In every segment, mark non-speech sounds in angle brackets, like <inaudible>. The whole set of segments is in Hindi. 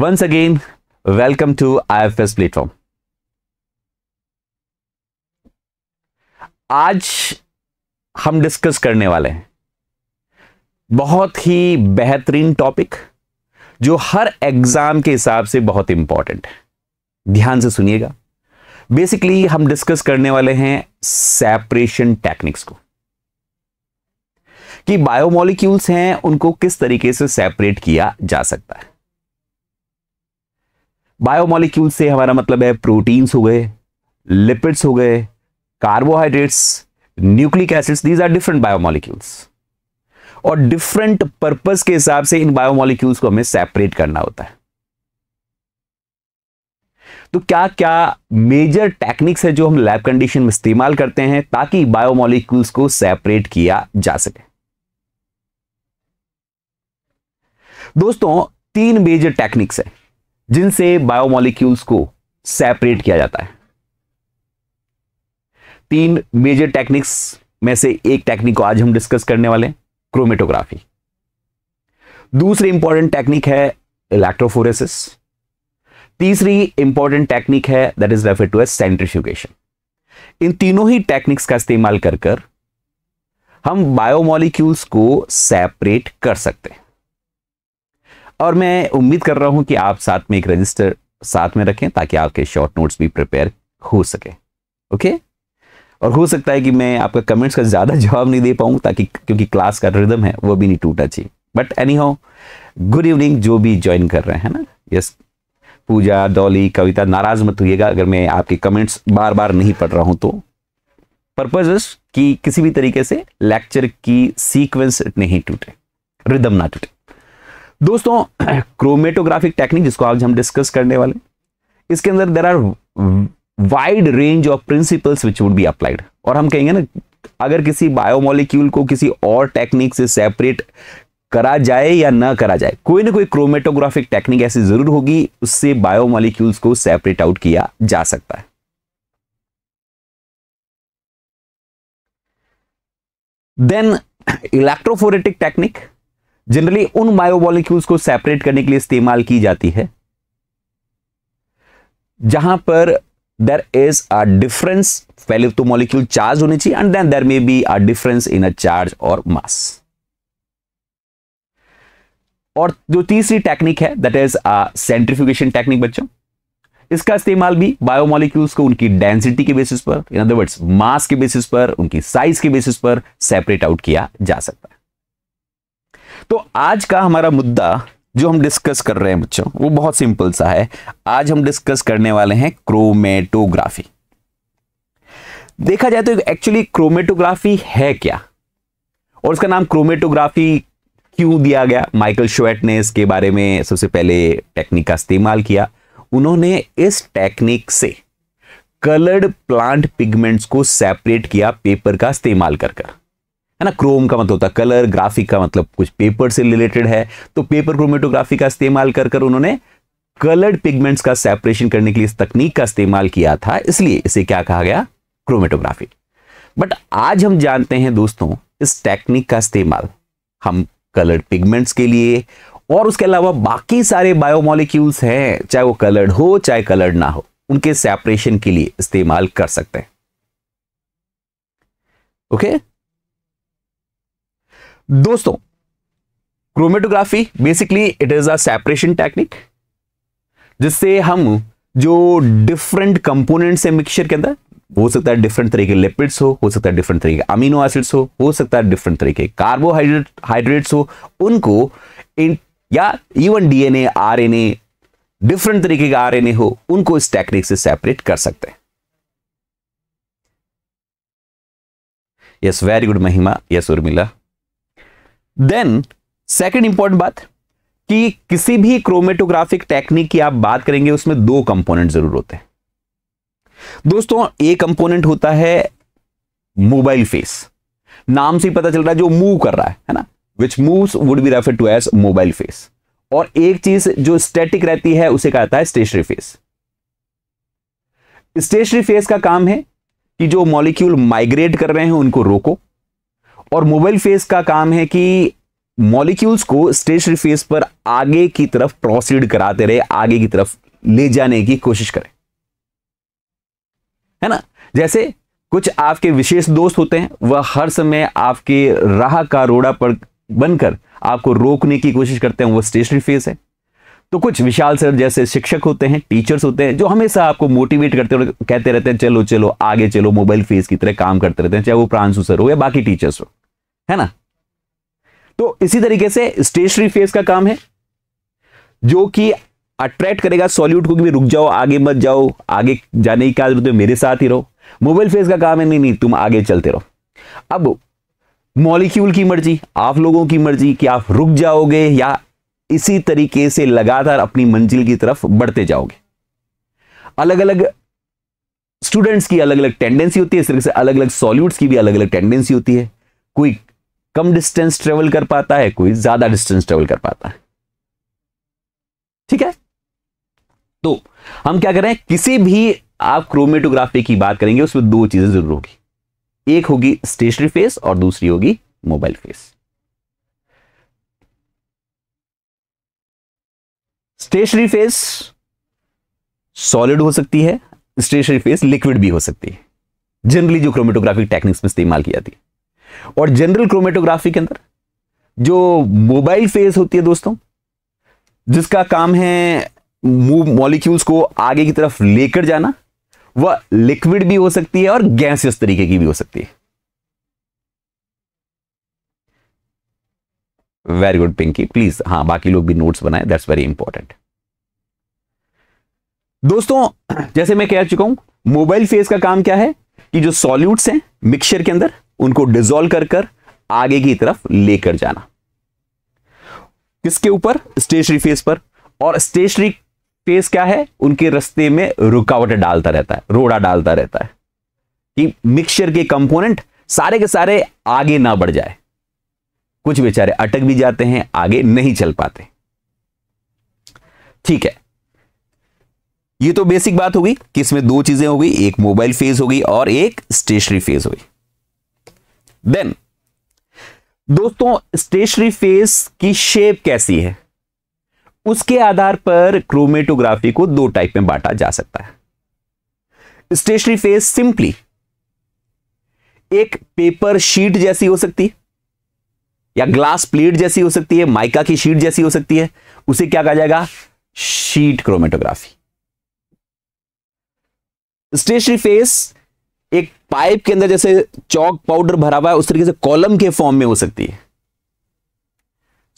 once again welcome to ifs platform आज हम डिस्कस करने वाले हैं बहुत ही बेहतरीन टॉपिक जो हर एग्जाम के हिसाब से बहुत इंपॉर्टेंट है ध्यान से सुनिएगा बेसिकली हम डिस्कस करने वाले हैं सेपरेशन टेक्निक्स को कि बायोमोलिक्यूल्स हैं उनको किस तरीके से सेपरेट किया जा सकता है बायोमोलिक्यूल से हमारा मतलब है प्रोटीन्स हो गए लिपिड्स हो गए carbohydrates nucleic acids these are different biomolecules और डिफरेंट पर्पस के हिसाब से इन बायोमोलिक्यूल्स को हमें सेपरेट करना होता है तो क्या क्या मेजर टेक्निक्स है जो हम लैब कंडीशन में इस्तेमाल करते हैं ताकि बायोमोलिक्यूल्स को सेपरेट किया जा सके दोस्तों तीन मेजर टेक्निक्स है जिनसे बायोमोलिक्यूल्स को सेपरेट किया जाता है तीन मेजर टेक्निक्स में से एक टेक्निक को आज हम डिस्कस करने वाले हैं क्रोमेटोग्राफी दूसरी इंपॉर्टेंट टेक्निक है इलेक्ट्रोफोरेसिस तीसरी इंपॉर्टेंट टेक्निक है that is refer to a centrifugation इन तीनों ही टेक्निक्स का इस्तेमाल कर हम बायोमोलिक्यूल्स को सेपरेट कर सकते हैं और मैं उम्मीद कर रहा हूं कि आप साथ में एक रजिस्टर साथ में रखें ताकि आपके शॉर्ट नोट्स भी प्रिपेयर हो सके ओके और हो सकता है कि मैं आपका कमेंट्स का ज़्यादा <laughs> जवाब नहीं दे पाऊं ताकि क्योंकि क्लास का रिदम है वो भी नहीं टूटा चाहिए but anyhow good evening जो भी ज्वाइन कर रहे हैं ना यस पूजा डॉली कविता नाराज़ मत होइएगा अगर मैं आपके कमेंट्स बार बार नहीं पढ़ रहा हूं तो पर्पज कि किसी भी तरीके से लेक्चर की सीक्वेंस नहीं टूटे रिदम ना टूटे दोस्तों क्रोमेटोग्राफिक <clears throat> टेक्निक जिसको आज हम डिस्कस करने वाले इसके अंदर there are wide range of principles which would be applied और हम कहेंगे ना अगर किसी बायोमोलिक्यूल को किसी और टेक्निक से सेपरेट करा जाए या ना करा जाए कोई ना कोई क्रोमेटोग्राफिक टेक्निक ऐसी जरूर होगी उससे बायोमोलिक्यूल्स को सेपरेट आउट किया जा सकता है देन इलेक्ट्रोफोरेटिक टेक्निक जनरली उन मायोमोलिक्यूल्स को सेपरेट करने के लिए इस्तेमाल की जाती है जहां पर देर इज अ डिफरेंस पहले तो मॉलिक्यूल चार्ज होने चाहिए and then there may be a difference in a charge और मास और जो तीसरी टेक्निक है that is a centrifugation technique बच्चों इसका इस्तेमाल भी बायोमोलिक्यूल्स को उनकी डेंसिटी के बेसिस पर इन अदर वर्ड्स मास के बेसिस पर उनकी साइज के बेसिस पर सेपरेट आउट किया जा सकता है तो आज का हमारा मुद्दा जो हम डिस्कस कर रहे हैं बच्चों वो बहुत सिंपल सा है आज हम डिस्कस करने वाले हैं क्रोमेटोग्राफी देखा जाए तो एक्चुअली क्रोमेटोग्राफी है क्या और उसका नाम क्रोमेटोग्राफी क्यों दिया गया माइकल श्वेट ने इसके बारे में सबसे पहले टेक्निक का इस्तेमाल किया उन्होंने इस टेक्निक से कलर्ड प्लांट पिगमेंट्स को सेपरेट किया पेपर का इस्तेमाल कर कर है ना क्रोम का मतलब होता है कलर ग्राफिक का मतलब कुछ पेपर से रिलेटेड है तो पेपर क्रोमेटोग्राफी का इस्तेमाल कर कर उन्होंने कलर्ड पिगमेंट्स का सेपरेशन करने के लिए इस तकनीक का इस्तेमाल किया था इसलिए इसे क्या कहा गया क्रोमेटोग्राफी बट आज हम जानते हैं दोस्तों इस टेक्निक का इस्तेमाल हम कलर्ड पिगमेंट्स के लिए और उसके अलावा बाकी सारे बायोमोलिक्यूल्स हैं चाहे वो कलर्ड हो चाहे कलर्ड ना हो उनके सेपरेशन के लिए इस्तेमाल कर सकते हैं ओके okay? दोस्तों chromatography basically it is a separation technique जिससे हम जो डिफरेंट कंपोनेंट्स है मिक्सचर के अंदर हो सकता है डिफरेंट तरीके लिपिड्स हो हो सकता है डिफरेंट तरीके अमीनो एसिड्स हो हो सकता है डिफरेंट तरीके कार्बोहाइड्रेट हाइड्रेट्स हो उनको इन या इवन डीएनए आरएनए डिफरेंट तरीके का आरएनए हो उनको इस टेक्निक से सेपरेट कर सकते हैं yes very good Mahima yes Urmila then second important बात कि किसी भी क्रोमेटोग्राफिक टेक्निक की आप बात करेंगे उसमें दो कंपोनेंट जरूर होते हैं दोस्तों एक कंपोनेंट होता है मोबाइल फेस नाम से ही पता चल रहा है जो मूव कर रहा है है ना which moves would be refer to as mobile phase और एक चीज जो स्टैटिक रहती है उसे कहा जाता है स्टेशनरी फेस स्टेशनरी फेस का काम है कि जो मॉलिक्यूल माइग्रेट कर रहे हैं उनको रोको और मोबाइल फेस का काम है कि मॉलिक्यूल्स को स्टेशनरी फेस पर आगे की तरफ प्रोसीड कराते रहे आगे की तरफ ले जाने की कोशिश करें है ना जैसे कुछ आपके विशेष दोस्त होते हैं वह हर समय आपके राह का रोड़ा पर बनकर आपको रोकने की कोशिश करते हैं वह स्टेशनरी फेस है तो कुछ विशाल सर जैसे शिक्षक होते हैं टीचर्स होते हैं जो हमेशा आपको मोटिवेट करते हैं कहते रहते हैं चलो चलो आगे चलो मोबाइल फेस की तरह काम करते रहते हैं चाहे वो प्रांशु सर हो या बाकी टीचर्स हो है ना तो इसी तरीके से स्टेशनरी फेस का काम है जो कि अट्रैक्ट करेगा सॉल्यूट को कि रुक जाओ आगे मत जाओ आगे जाने की क्या जरूरत है मेरे साथ ही रहो मोबाइल फेस का काम है नहीं नहीं तुम आगे चलते रहो अब मॉलिक्यूल की मर्जी आप लोगों की मर्जी कि आप रुक जाओगे या इसी तरीके से लगातार अपनी मंजिल की तरफ बढ़ते जाओगे अलग अलग स्टूडेंट्स की अलग अलग टेंडेंसी होती है इस तरीके से अलग अलग सॉल्यूट्स की भी अलग अलग टेंडेंसी होती है कोई कम डिस्टेंस ट्रेवल कर पाता है कोई ज्यादा डिस्टेंस ट्रेवल कर पाता है ठीक है तो हम क्या करें किसी भी आप क्रोमेटोग्राफी की बात करेंगे उसमें दो चीजें जरूर होगी एक होगी स्टेशनरी फेस और दूसरी होगी mobile phase stationary phase solid हो सकती है स्टेशनरी फेस लिक्विड भी हो सकती है जनरली जो क्रोमेटोग्राफिक टेक्निक्स में इस्तेमाल की जाती है और जनरल क्रोमेटोग्राफी के अंदर जो मोबाइल फेस होती है दोस्तों जिसका काम है मूव मॉलिक्यूल्स को आगे की तरफ लेकर जाना वह लिक्विड भी हो सकती है और गैसियस तरीके की भी हो सकती है वेरी गुड पिंकी प्लीज हाँ बाकी लोग भी नोट्स बनाए दैट्स वेरी इंपॉर्टेंट दोस्तों जैसे मैं कह चुका हूं मोबाइल फेज का काम क्या है कि जो सॉल्यूट्स हैं मिक्सचर के अंदर उनको डिजोल्व कर कर आगे की तरफ लेकर जाना किसके ऊपर स्टेशनरी फेज पर और स्टेशनरी फेज क्या है उनके रस्ते में रुकावट डालता रहता है रोड़ा डालता रहता है कि मिक्सचर के कंपोनेंट सारे के सारे आगे ना बढ़ जाए कुछ बेचारे अटक भी जाते हैं आगे नहीं चल पाते ठीक है ये तो बेसिक बात होगी कि इसमें दो चीजें होगी एक मोबाइल फेज होगी और एक स्टेशनरी फेज होगी देन दोस्तों स्टेशनरी फेज की शेप कैसी है उसके आधार पर क्रोमेटोग्राफी को दो टाइप में बांटा जा सकता है स्टेशनरी फेज सिंपली एक पेपर शीट जैसी हो सकती है या ग्लास प्लेट जैसी हो सकती है माइका की शीट जैसी हो सकती है उसे क्या कहा जाएगा शीट क्रोमेटोग्राफी स्टेशनरी फेस एक पाइप के अंदर जैसे चौक पाउडर भरा हुआ है उस तरीके से कॉलम के फॉर्म में हो सकती है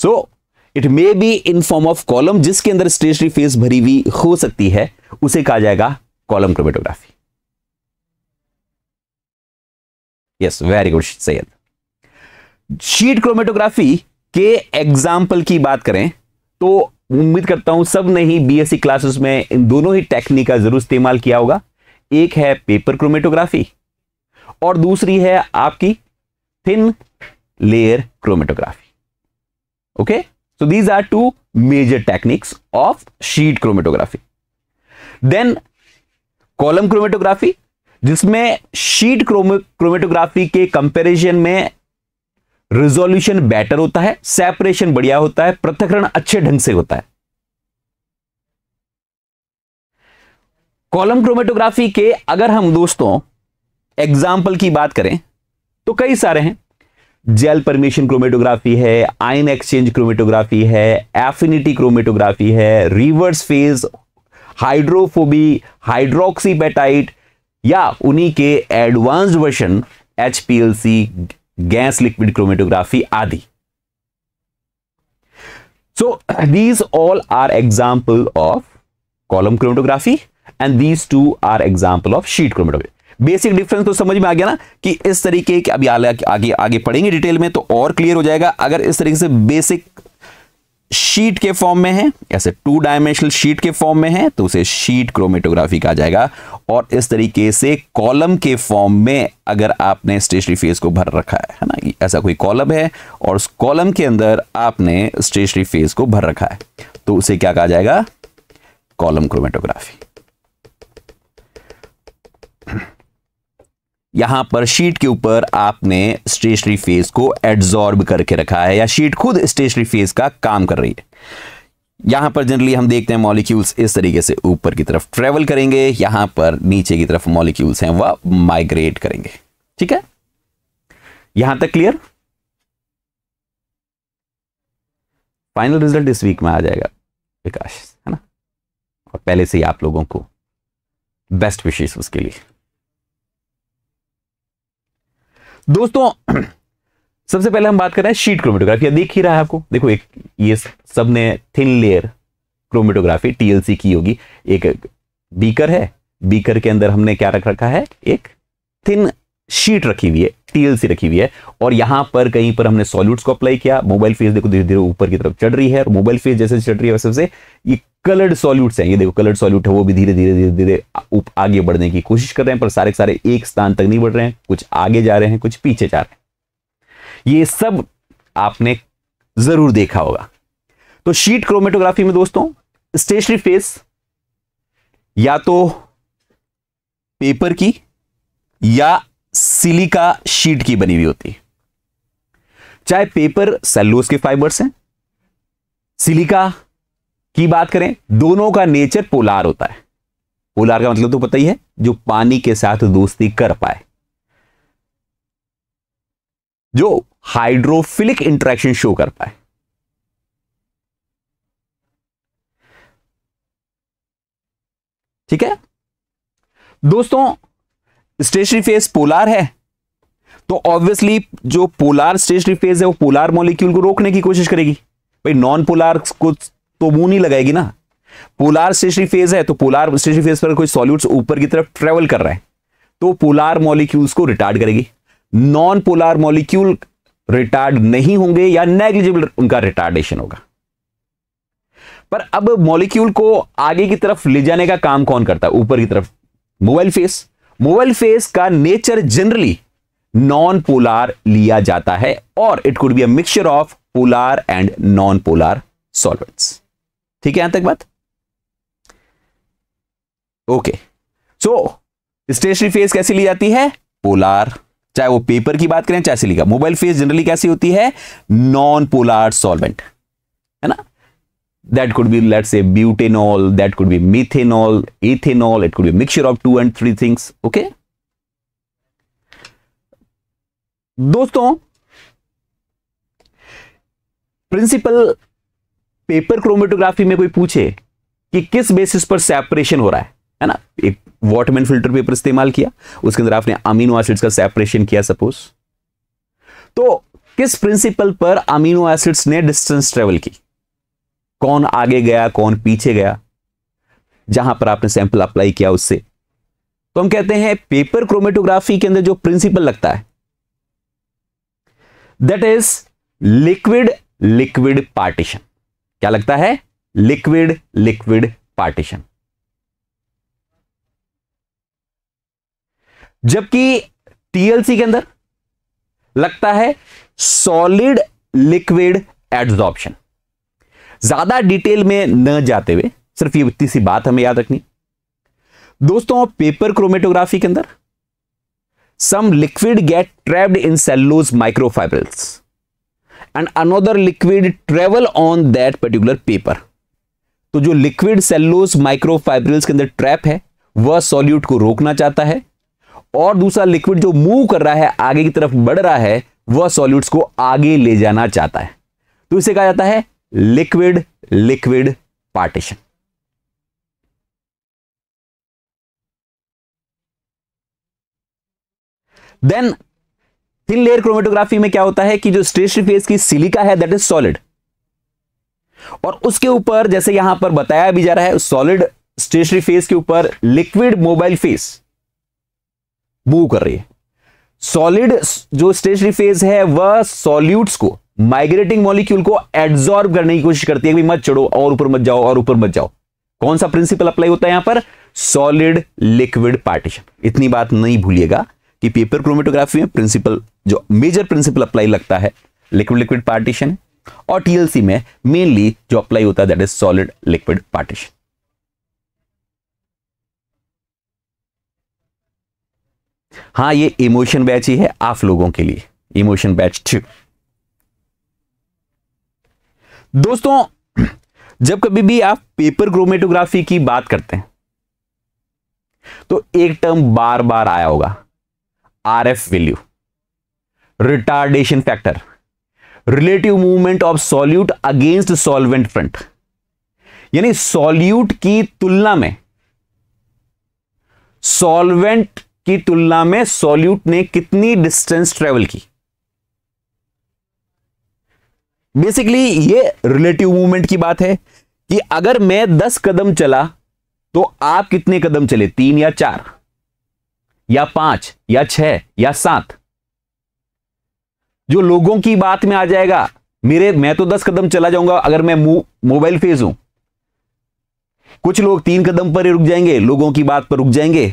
so it may be in form of column जिसके अंदर स्टेशनरी फेस भरी हुई हो सकती है उसे कहा जाएगा column chromatography yes very good Syed sheet chromatography के एग्जाम्पल की बात करें तो उम्मीद करता हूं सब ने ही बीएससी क्लासेस में इन दोनों ही टेक्निक का जरूर इस्तेमाल किया होगा एक है पेपर क्रोमेटोग्राफी और दूसरी है आपकी thin layer chromatography okay so these are two major techniques of sheet chromatography then column chromatography जिसमें शीट क्रोमेटोग्राफी के कंपैरिजन में रिजोल्यूशन बेटर होता है सेपरेशन बढ़िया होता है पृथकरण अच्छे ढंग से होता है कॉलम क्रोमेटोग्राफी के अगर हम दोस्तों एग्जाम्पल की बात करें तो कई सारे हैं जेल परमिशन क्रोमेटोग्राफी है आयन एक्सचेंज क्रोमेटोग्राफी है एफिनिटी क्रोमेटोग्राफी है रिवर्स फेज हाइड्रोफोबी हाइड्रोक्सीपेटाइट या उन्हीं के advance version H gas liquid chromatography आदि so these all are example of column chromatography and these two are example of sheet chromatography basic difference तो समझ में आ गया ना कि इस तरीके के अभी आगे आगे पढ़ेंगे डिटेल में तो और क्लियर हो जाएगा अगर इस तरीके से बेसिक शीट के फॉर्म में है ऐसे टू डायमेंशनल शीट के फॉर्म में है तो उसे शीट क्रोमेटोग्राफी कहा जाएगा और इस तरीके से कॉलम के फॉर्म में अगर आपने स्टेशनरी फेस को भर रखा है है ना ऐसा कोई कॉलम है और उस कॉलम के अंदर आपने स्टेशनरी फेस को भर रखा है तो उसे क्या कहा जाएगा कॉलम क्रोमेटोग्राफी यहां पर शीट के ऊपर आपने स्टेशनरी फेज को एड्जॉर्ब करके रखा है या शीट खुद स्टेशनरी फेज का काम कर रही है यहां पर जनरली हम देखते हैं मॉलिक्यूल्स इस तरीके से ऊपर की तरफ ट्रेवल करेंगे यहां पर नीचे की तरफ मॉलिक्यूल्स हैं वह माइग्रेट करेंगे ठीक है यहां तक क्लियर फाइनल रिजल्ट इस वीक में आ जाएगा विकास है ना और पहले से ही आप लोगों को बेस्ट विशेष उसके लिए दोस्तों <clears throat> सबसे पहले हम बात कर रहे हैं शीट क्रोमेटोग्राफी देख ही रहा है आपको देखो एक ये सबने थिन लेयर क्रोमेटोग्राफी टीएलसी की होगी एक बीकर है बीकर के अंदर हमने क्या रख रखा है एक थिन शीट रखी हुई है स्टील से रखी हुई है और यहां पर कहीं पर हमने सॉल्यूट्स को अप्लाई किया मोबाइल फेस देखो धीरे धीरे ऊपर की तरफ चढ़ रही है और मोबाइल फेस जैसे चढ़ रही है वैसे ये कलर्ड सॉल्यूट्स हैं ये देखो कलर्ड सॉल्यूट है वो भी धीरे धीरे धीरे धीरे आगे बढ़ने की कोशिश कर रहे हैं पर सारे सारे एक स्थान तक नहीं बढ़ रहे हैं कुछ आगे जा रहे हैं कुछ पीछे जा रहे हैं ये सब आपने जरूर देखा होगा तो शीट क्रोमेटोग्राफी में दोस्तों स्टेशनरी फेस या तो पेपर की या सिलिका शीट की बनी हुई होती है चाहे पेपर सेल्लोस के फाइबर्स हैं सिलिका की बात करें दोनों का नेचर पोलार होता है पोलार का मतलब तो पता ही है जो पानी के साथ दोस्ती कर पाए जो हाइड्रोफिलिक इंट्रैक्शन शो कर पाए ठीक है दोस्तों स्टेशनरी फेज पोलार है तो ऑब्वियसली जो पोलार स्टेशनरी फेज है वो पोलार मॉलिक्यूल को रोकने की कोशिश करेगी भाई नॉन पोलार को तो मुंह नहीं लगाएगी ना पोलार स्टेशनरी फेज है तो पोलार स्टेशनरी फेज पर कोई सॉल्यूट्स ऊपर की तरफ ट्रेवल कर रहा है तो पोलार मॉलिक्यूल्स को रिटार्ड करेगी नॉन पोलार मॉलिक्यूल रिटार्ड नहीं होंगे या नेग्लिजिबल उनका रिटार्डेशन होगा पर अब मॉलिक्यूल को आगे की तरफ ले जाने का काम कौन करता है ऊपर की तरफ मोबाइल फेस मोबाइल फेस का नेचर जनरली नॉन पोलार लिया जाता है और it could be a mixture of polar and non polar solvents ठीक है यहां तक बात ओके सो स्टेशनरी फेस कैसी ली जाती है पोलार चाहे वो पेपर की बात करें चाहे सिलिका मोबाइल फेस जनरली कैसी होती है नॉन पोलार सॉल्वेंट है ना that could be let's say butanol that could be methanol ethanol it could be mixture of two and three things okay दोस्तों प्रिंसिपल पेपर क्रोमेटोग्राफी में कोई पूछे कि किस बेसिस पर सेपरेशन हो रहा है है ना एक वॉटमैन फिल्टर पेपर इस्तेमाल किया उसके अंदर आपने अमीनो एसिड्स का सेपरेशन किया सपोज तो किस प्रिंसिपल पर अमीनो एसिड्स ने डिस्टेंस ट्रेवल की कौन आगे गया कौन पीछे गया जहां पर आपने सैंपल अप्लाई किया उससे तो हम कहते हैं पेपर क्रोमेटोग्राफी के अंदर जो प्रिंसिपल लगता है that is liquid liquid partition क्या लगता है लिक्विड लिक्विड पार्टीशन जबकि टीएलसी के अंदर लगता है सॉलिड लिक्विड एड्सॉप्शन ज्यादा डिटेल में न जाते हुए सिर्फ ये इतनी सी बात हमें याद रखनी दोस्तों पेपर क्रोमेटोग्राफी के अंदर some liquid get trapped in cellulose microfibrils and another liquid travel on that particular paper तो जो लिक्विड सेल्लोज माइक्रोफाइब्रिल्स के अंदर ट्रैप है वह सॉल्यूट को रोकना चाहता है और दूसरा लिक्विड जो मूव कर रहा है आगे की तरफ बढ़ रहा है वह सॉल्यूट्स को आगे ले जाना चाहता है तो इसे कहा जाता है liquid liquid partition then thin layer chromatography में क्या होता है कि जो स्टेशनरी फेस की सिलिका है दैट इज सॉलिड और उसके ऊपर जैसे यहां पर बताया भी जा रहा है सॉलिड स्टेशनरी फेस के ऊपर लिक्विड मोबाइल फेस मूव कर रही है सॉलिड जो स्टेशनरी फेज है वह सॉल्यूट्स को माइग्रेटिंग मॉलिक्यूल को एड्सॉर्ब करने की कोशिश करती है मत चढ़ो और ऊपर मत जाओ और ऊपर मत जाओ कौन सा प्रिंसिपल अप्लाई होता है यहां पर सॉलिड लिक्विड पार्टीशन इतनी बात नहीं भूलिएगा कि पेपर क्रोमेटोग्राफी में प्रिंसिपल जो मेजर प्रिंसिपल अप्लाई लगता है लिक्विड लिक्विड पार्टीशन और टीएलसी में मेनली जो अप्लाई होता है that is solid liquid partition हाँ ये इमोशन बैच ही है आप लोगों के लिए इमोशन बैच टू दोस्तों जब कभी भी आप पेपर क्रोमेटोग्राफी की बात करते हैं तो एक टर्म बार बार आया होगा R F value retardation factor relative movement of solute against solvent front यानी सॉल्यूट की तुलना में सॉल्वेंट की तुलना में सॉल्यूट ने कितनी डिस्टेंस ट्रेवल की बेसिकली ये रिलेटिव मूवमेंट की बात है कि अगर मैं दस कदम चला तो आप कितने कदम चले तीन या चार या पांच या छह या सात जो लोगों की बात में आ जाएगा मेरे मैं तो दस कदम चला जाऊंगा अगर मैं मोबाइल फेज हूं कुछ लोग तीन कदम पर ही रुक जाएंगे लोगों की बात पर रुक जाएंगे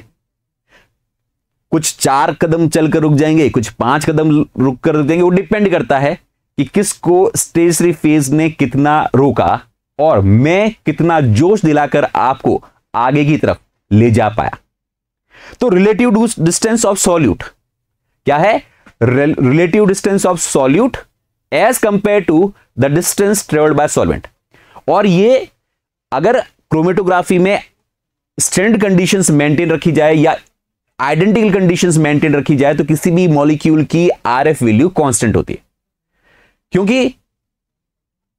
कुछ चार कदम चलकर रुक जाएंगे कुछ पांच कदम रुक कर रुक जाएंगे वो डिपेंड करता है कि किसको स्टेशनरी फेज ने कितना रोका और मैं कितना जोश दिलाकर आपको आगे की तरफ ले जा पाया तो रिलेटिव डिस्टेंस ऑफ सॉल्यूट क्या है relative distance of solute as compare to the distance travelled by solvent और ये अगर क्रोमेटोग्राफी में स्टैंड कंडीशंस मेंटेन रखी जाए या आइडेंटिकल कंडीशंस मेंटेन रखी जाए तो किसी भी मॉलिक्यूल की आरएफ वैल्यू कांस्टेंट होती है क्योंकि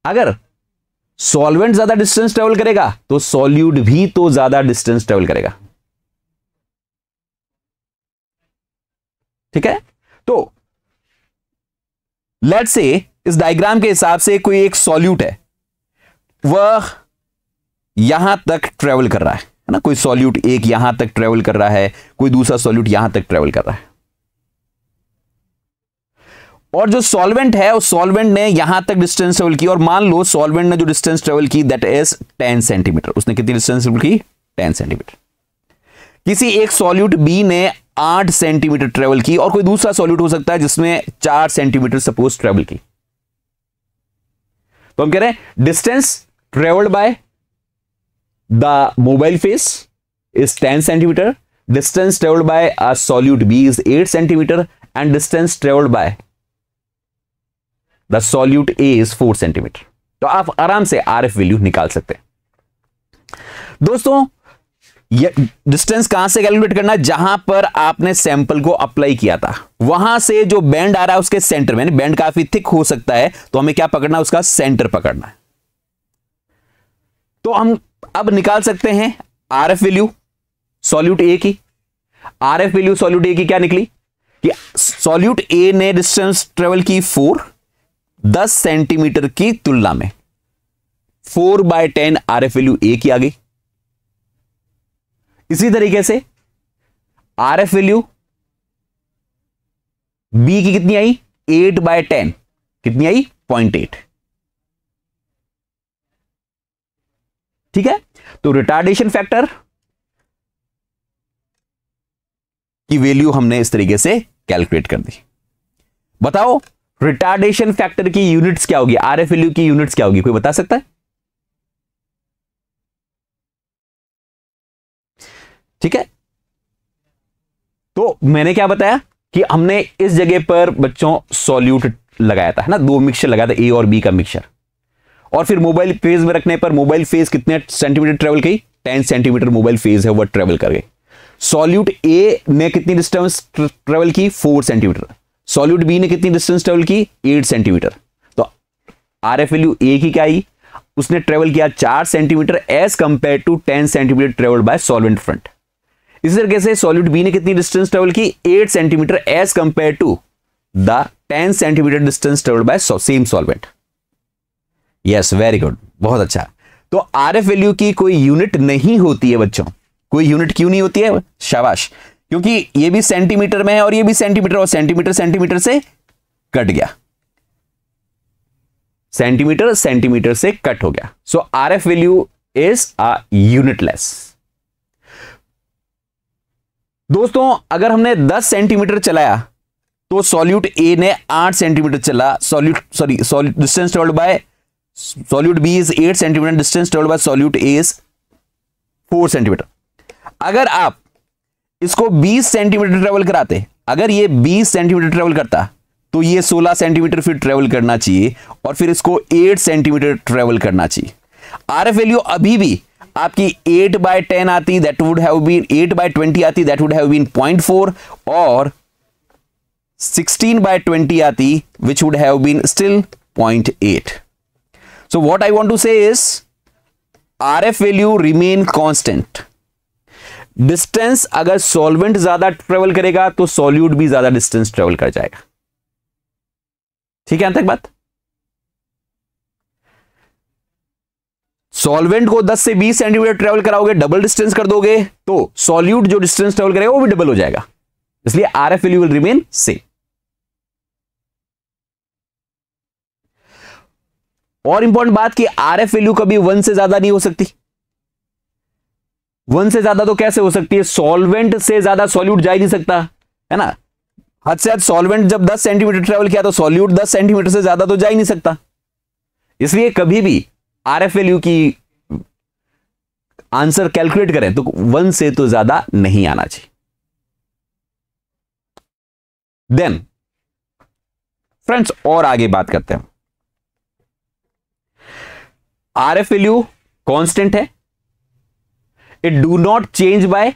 अगर सॉल्वेंट ज्यादा डिस्टेंस ट्रेवल करेगा तो सॉल्यूट भी तो ज्यादा डिस्टेंस ट्रेवल करेगा ठीक है तो लेट से इस डायग्राम के हिसाब से कोई एक सॉल्यूट है वह यहां तक ट्रेवल कर रहा है ना कोई सॉल्यूट एक यहां तक ट्रेवल कर रहा है कोई दूसरा सॉल्यूट यहां तक ट्रेवल कर रहा है और जो सॉल्वेंट है उस सॉल्वेंट ने यहां तक डिस्टेंस ट्रेवल की और मान लो सॉल्वेंट ने जो डिस्टेंस ट्रेवल की दैट इज 10 सेंटीमीटर उसने कितनी डिस्टेंस ट्रेवल की 10 सेंटीमीटर किसी एक सॉल्यूट बी ने 8 सेंटीमीटर ट्रेवल की और कोई दूसरा सॉल्यूट हो सकता है जिसने 4 सेंटीमीटर सपोज ट्रेवल की तो हम कह रहे हैं distance travelled by the mobile phase is ten centimetre distance travelled by a solute B is eight centimetre and distance travelled by the solute A is four centimetre तो आप आराम से आर एफ वैल्यू निकाल सकते हैं दोस्तों डिस्टेंस कहां से कैलकुलेट करना जहां पर आपने सैंपल को अप्लाई किया था वहां से जो बैंड आ रहा है उसके सेंटर में बैंड काफी थिक हो सकता है तो हमें क्या पकड़ना उसका सेंटर पकड़ना है तो हम अब निकाल सकते हैं R F value solute A की R F value solute A की क्या निकली कि सॉल्यूट ए ने डिस्टेंस ट्रेवल की फोर दस सेंटीमीटर की तुलना में four by ten R F value A की आ गई इसी तरीके से आर एफ वैल्यू बी की कितनी आई एट बाय टेन कितनी आई पॉइंट एट ठीक है तो रिटार्डेशन फैक्टर की वैल्यू हमने इस तरीके से कैलकुलेट कर दी बताओ रिटार्डेशन फैक्टर की यूनिट्स क्या होगी आर एफ की यूनिट्स क्या होगी कोई बता सकता है ठीक है तो मैंने क्या बताया कि हमने इस जगह पर बच्चों सॉल्यूट लगाया था है ना दो मिक्सर लगाया था ए और बी का मिक्सर और फिर मोबाइल फेज में रखने पर मोबाइल फेज कितने सेंटीमीटर ट्रेवल की टेन सेंटीमीटर मोबाइल फेज है वह ट्रेवल कर गई सॉल्यूट ए ने कितनी डिस्टेंस ट्रेवल की फोर सेंटीमीटर सॉल्यूट बी ने कितनी डिस्टेंस ट्रेवल की एट सेंटीमीटर तो आर एफ वैल्यू ए की क्या आई उसने ट्रेवल किया चार centimetre as compare to ten centimetre travel by solvent front इसी तरीके से सॉल्यूट बी ने कितनी डिस्टेंस ट्रेवल की eight centimetre as compare to the ten centimetre distance travel by same solvent yes very good बहुत अच्छा तो आर एफ वैल्यू की कोई यूनिट नहीं होती है बच्चों कोई यूनिट क्यों नहीं होती है शाबाश क्योंकि ये भी सेंटीमीटर में है और ये भी सेंटीमीटर और सेंटीमीटर सेंटीमीटर से कट गया सेंटीमीटर सेंटीमीटर से कट हो गया so R F value is a unitless दोस्तों अगर हमने 10 सेंटीमीटर चलाया तो सॉल्यूट ए ने 8 सेंटीमीटर चला solute sorry solute distance travelled by solute B is 8 centimetre distance travelled by solute A is 4 centimetre अगर आप इसको 20 सेंटीमीटर ट्रेवल कराते अगर ये 20 सेंटीमीटर ट्रेवल करता तो ये 16 सेंटीमीटर फिर ट्रेवल करना चाहिए और फिर इसको 8 सेंटीमीटर ट्रेवल करना चाहिए आर एफ वैल्यू अभी भी आपकी 8 बाय टेन आती that would have been 8 by twenty आती दैट वुड हैव बीन 0.4 और 16 बाय ट्वेंटी आती which would have been still 0.8 so what i want to say R F value remain constant distance अगर सॉल्वेंट ज्यादा ट्रेवल करेगा तो सॉल्यूट भी ज्यादा डिस्टेंस ट्रेवल कर जाएगा ठीक है अंत तक बात सॉल्वेंट को 10 से 20 सेंटीमीटर ट्रेवल कराओगे डबल डिस्टेंस कर दोगे तो सॉल्यूट जो डिस्टेंस ट्रेवल करेगा वो भी डबल हो जाएगा इसलिए R F will remain same और इंपॉर्टेंट बात कि आर एफ वैल्यू कभी वन से ज्यादा नहीं हो सकती वन से ज्यादा तो कैसे हो सकती है सॉल्वेंट से ज्यादा सॉल्यूट जा ही नहीं सकता है ना हद से हद सॉल्वेंट जब 10 सेंटीमीटर ट्रेवल किया तो सॉल्यूट 10 सेंटीमीटर से ज्यादा तो जा ही नहीं सकता इसलिए कभी भी आर एफ वैल्यू की आंसर कैलकुलेट करें तो वन से तो ज्यादा नहीं आना चाहिए देन फ्रेंड्स और आगे बात करते हैं आर एफ वैल्यू कॉन्स्टेंट है it do not change by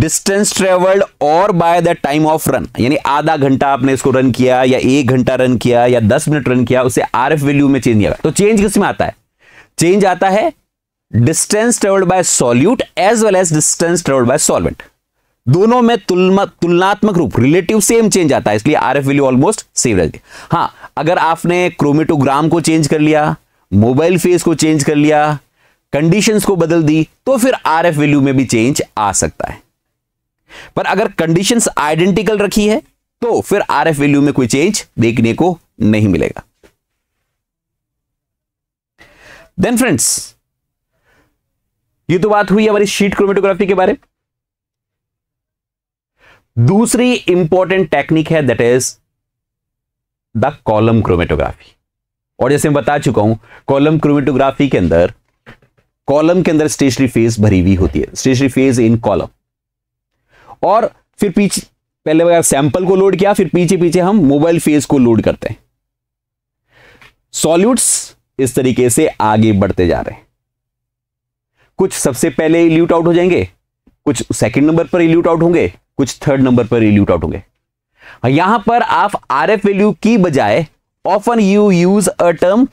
distance travelled और by the time of run यानी आधा घंटा आपने इसको रन किया या एक घंटा रन किया या दस मिनट रन किया उसे आर एफ वैल्यू में चेंज किया तो चेंज किस में आता है चेंज आता है distance travelled by solute as well as distance travelled by solvent दोनों में तुलनात्मक रूप रिलेटिव सेम चेंज आता है इसलिए R F value almost same रहती है हाँ अगर आपने क्रोमेटोग्राम को चेंज कर लिया मोबाइल फेस को चेंज कर लिया कंडीशंस को बदल दी तो फिर आर एफ वैल्यू में भी चेंज आ सकता है पर अगर कंडीशंस आइडेंटिकल रखी है तो फिर आर एफ वैल्यू में कोई चेंज देखने को नहीं मिलेगा देन फ्रेंड्स ये तो बात हुई हमारी शीट क्रोमेटोग्राफी के बारे दूसरी इंपॉर्टेंट टेक्निक है that is the column chromatography और जैसे मैं बता चुका हूं कॉलम क्रोमेटोग्राफी के अंदर कॉलम के अंदर स्टेशनरी फेज भरी हुई होती है स्टेशनरी फेज इन कॉलम और फिर पीछे पहले वगैरह सैंपल को लोड किया फिर पीछे पीछे हम मोबाइल फेज को लोड करते हैं सॉल्यूट्स इस तरीके से आगे बढ़ते जा रहे हैं कुछ सबसे पहले इल्यूट आउट हो जाएंगे कुछ सेकंड नंबर पर इल्यूट आउट होंगे कुछ थर्ड नंबर पर इल्यूट आउट होंगे यहां पर आप आर एफ वैल्यू की बजाय often you use a term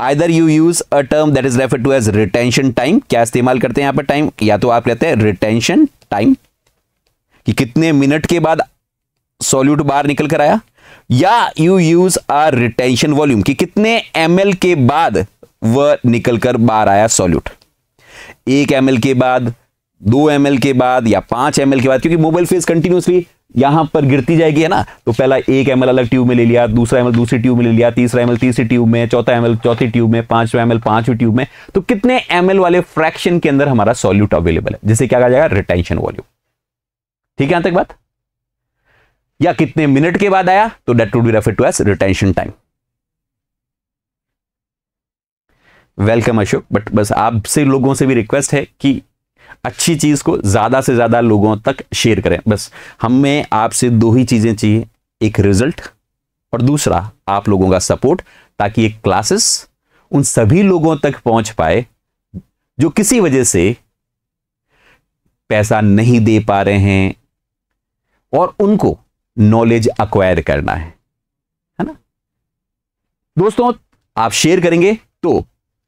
either you use a term that is refer to as retention time क्या इस्तेमाल करते हैं यहां पर टाइम या तो आप कहते हैं रिटेंशन टाइम कि कितने मिनट के बाद सॉल्यूट बाहर निकल कर आया या you use a retention volume कि कितने एम के बाद वह निकलकर बाहर आया सॉल्यूट एक एम के बाद दो एम के बाद या पांच एम के बाद क्योंकि मोबाइल फेज कंटिन्यूसली यहां पर गिरती जाएगी है ना तो पहला एक एम अलग ट्यूब में ले लिया दूसरा एम दूसरी ट्यूब में ले लिया तीसरा एम तीसरी ट्यूब में चौथा एम चौथी ट्यूब में पांचवा एम पांचवी ट्यूब में तो कितने एम वाले फ्रैक्शन के अंदर हमारा सॉल्यूट अवेलेबल है जिसे क्या कहा जाएगा रिटेंशन वॉल्यूम ठीक है यहां तक बात या कितने मिनट के बाद आया तो that would be refer to as retention time welcome Ashok but बस आपसे लोगों से भी रिक्वेस्ट है कि अच्छी चीज़ को ज़्यादा से ज़्यादा लोगों तक शेयर करें बस हमें आपसे दो ही चीज़ें चाहिए एक रिजल्ट और दूसरा आप लोगों का सपोर्ट ताकि ये क्लासेस उन सभी लोगों तक पहुंच पाए जो किसी वजह से पैसा नहीं दे पा रहे हैं और उनको नॉलेज अक्वायर करना है है ना दोस्तों आप शेयर करेंगे तो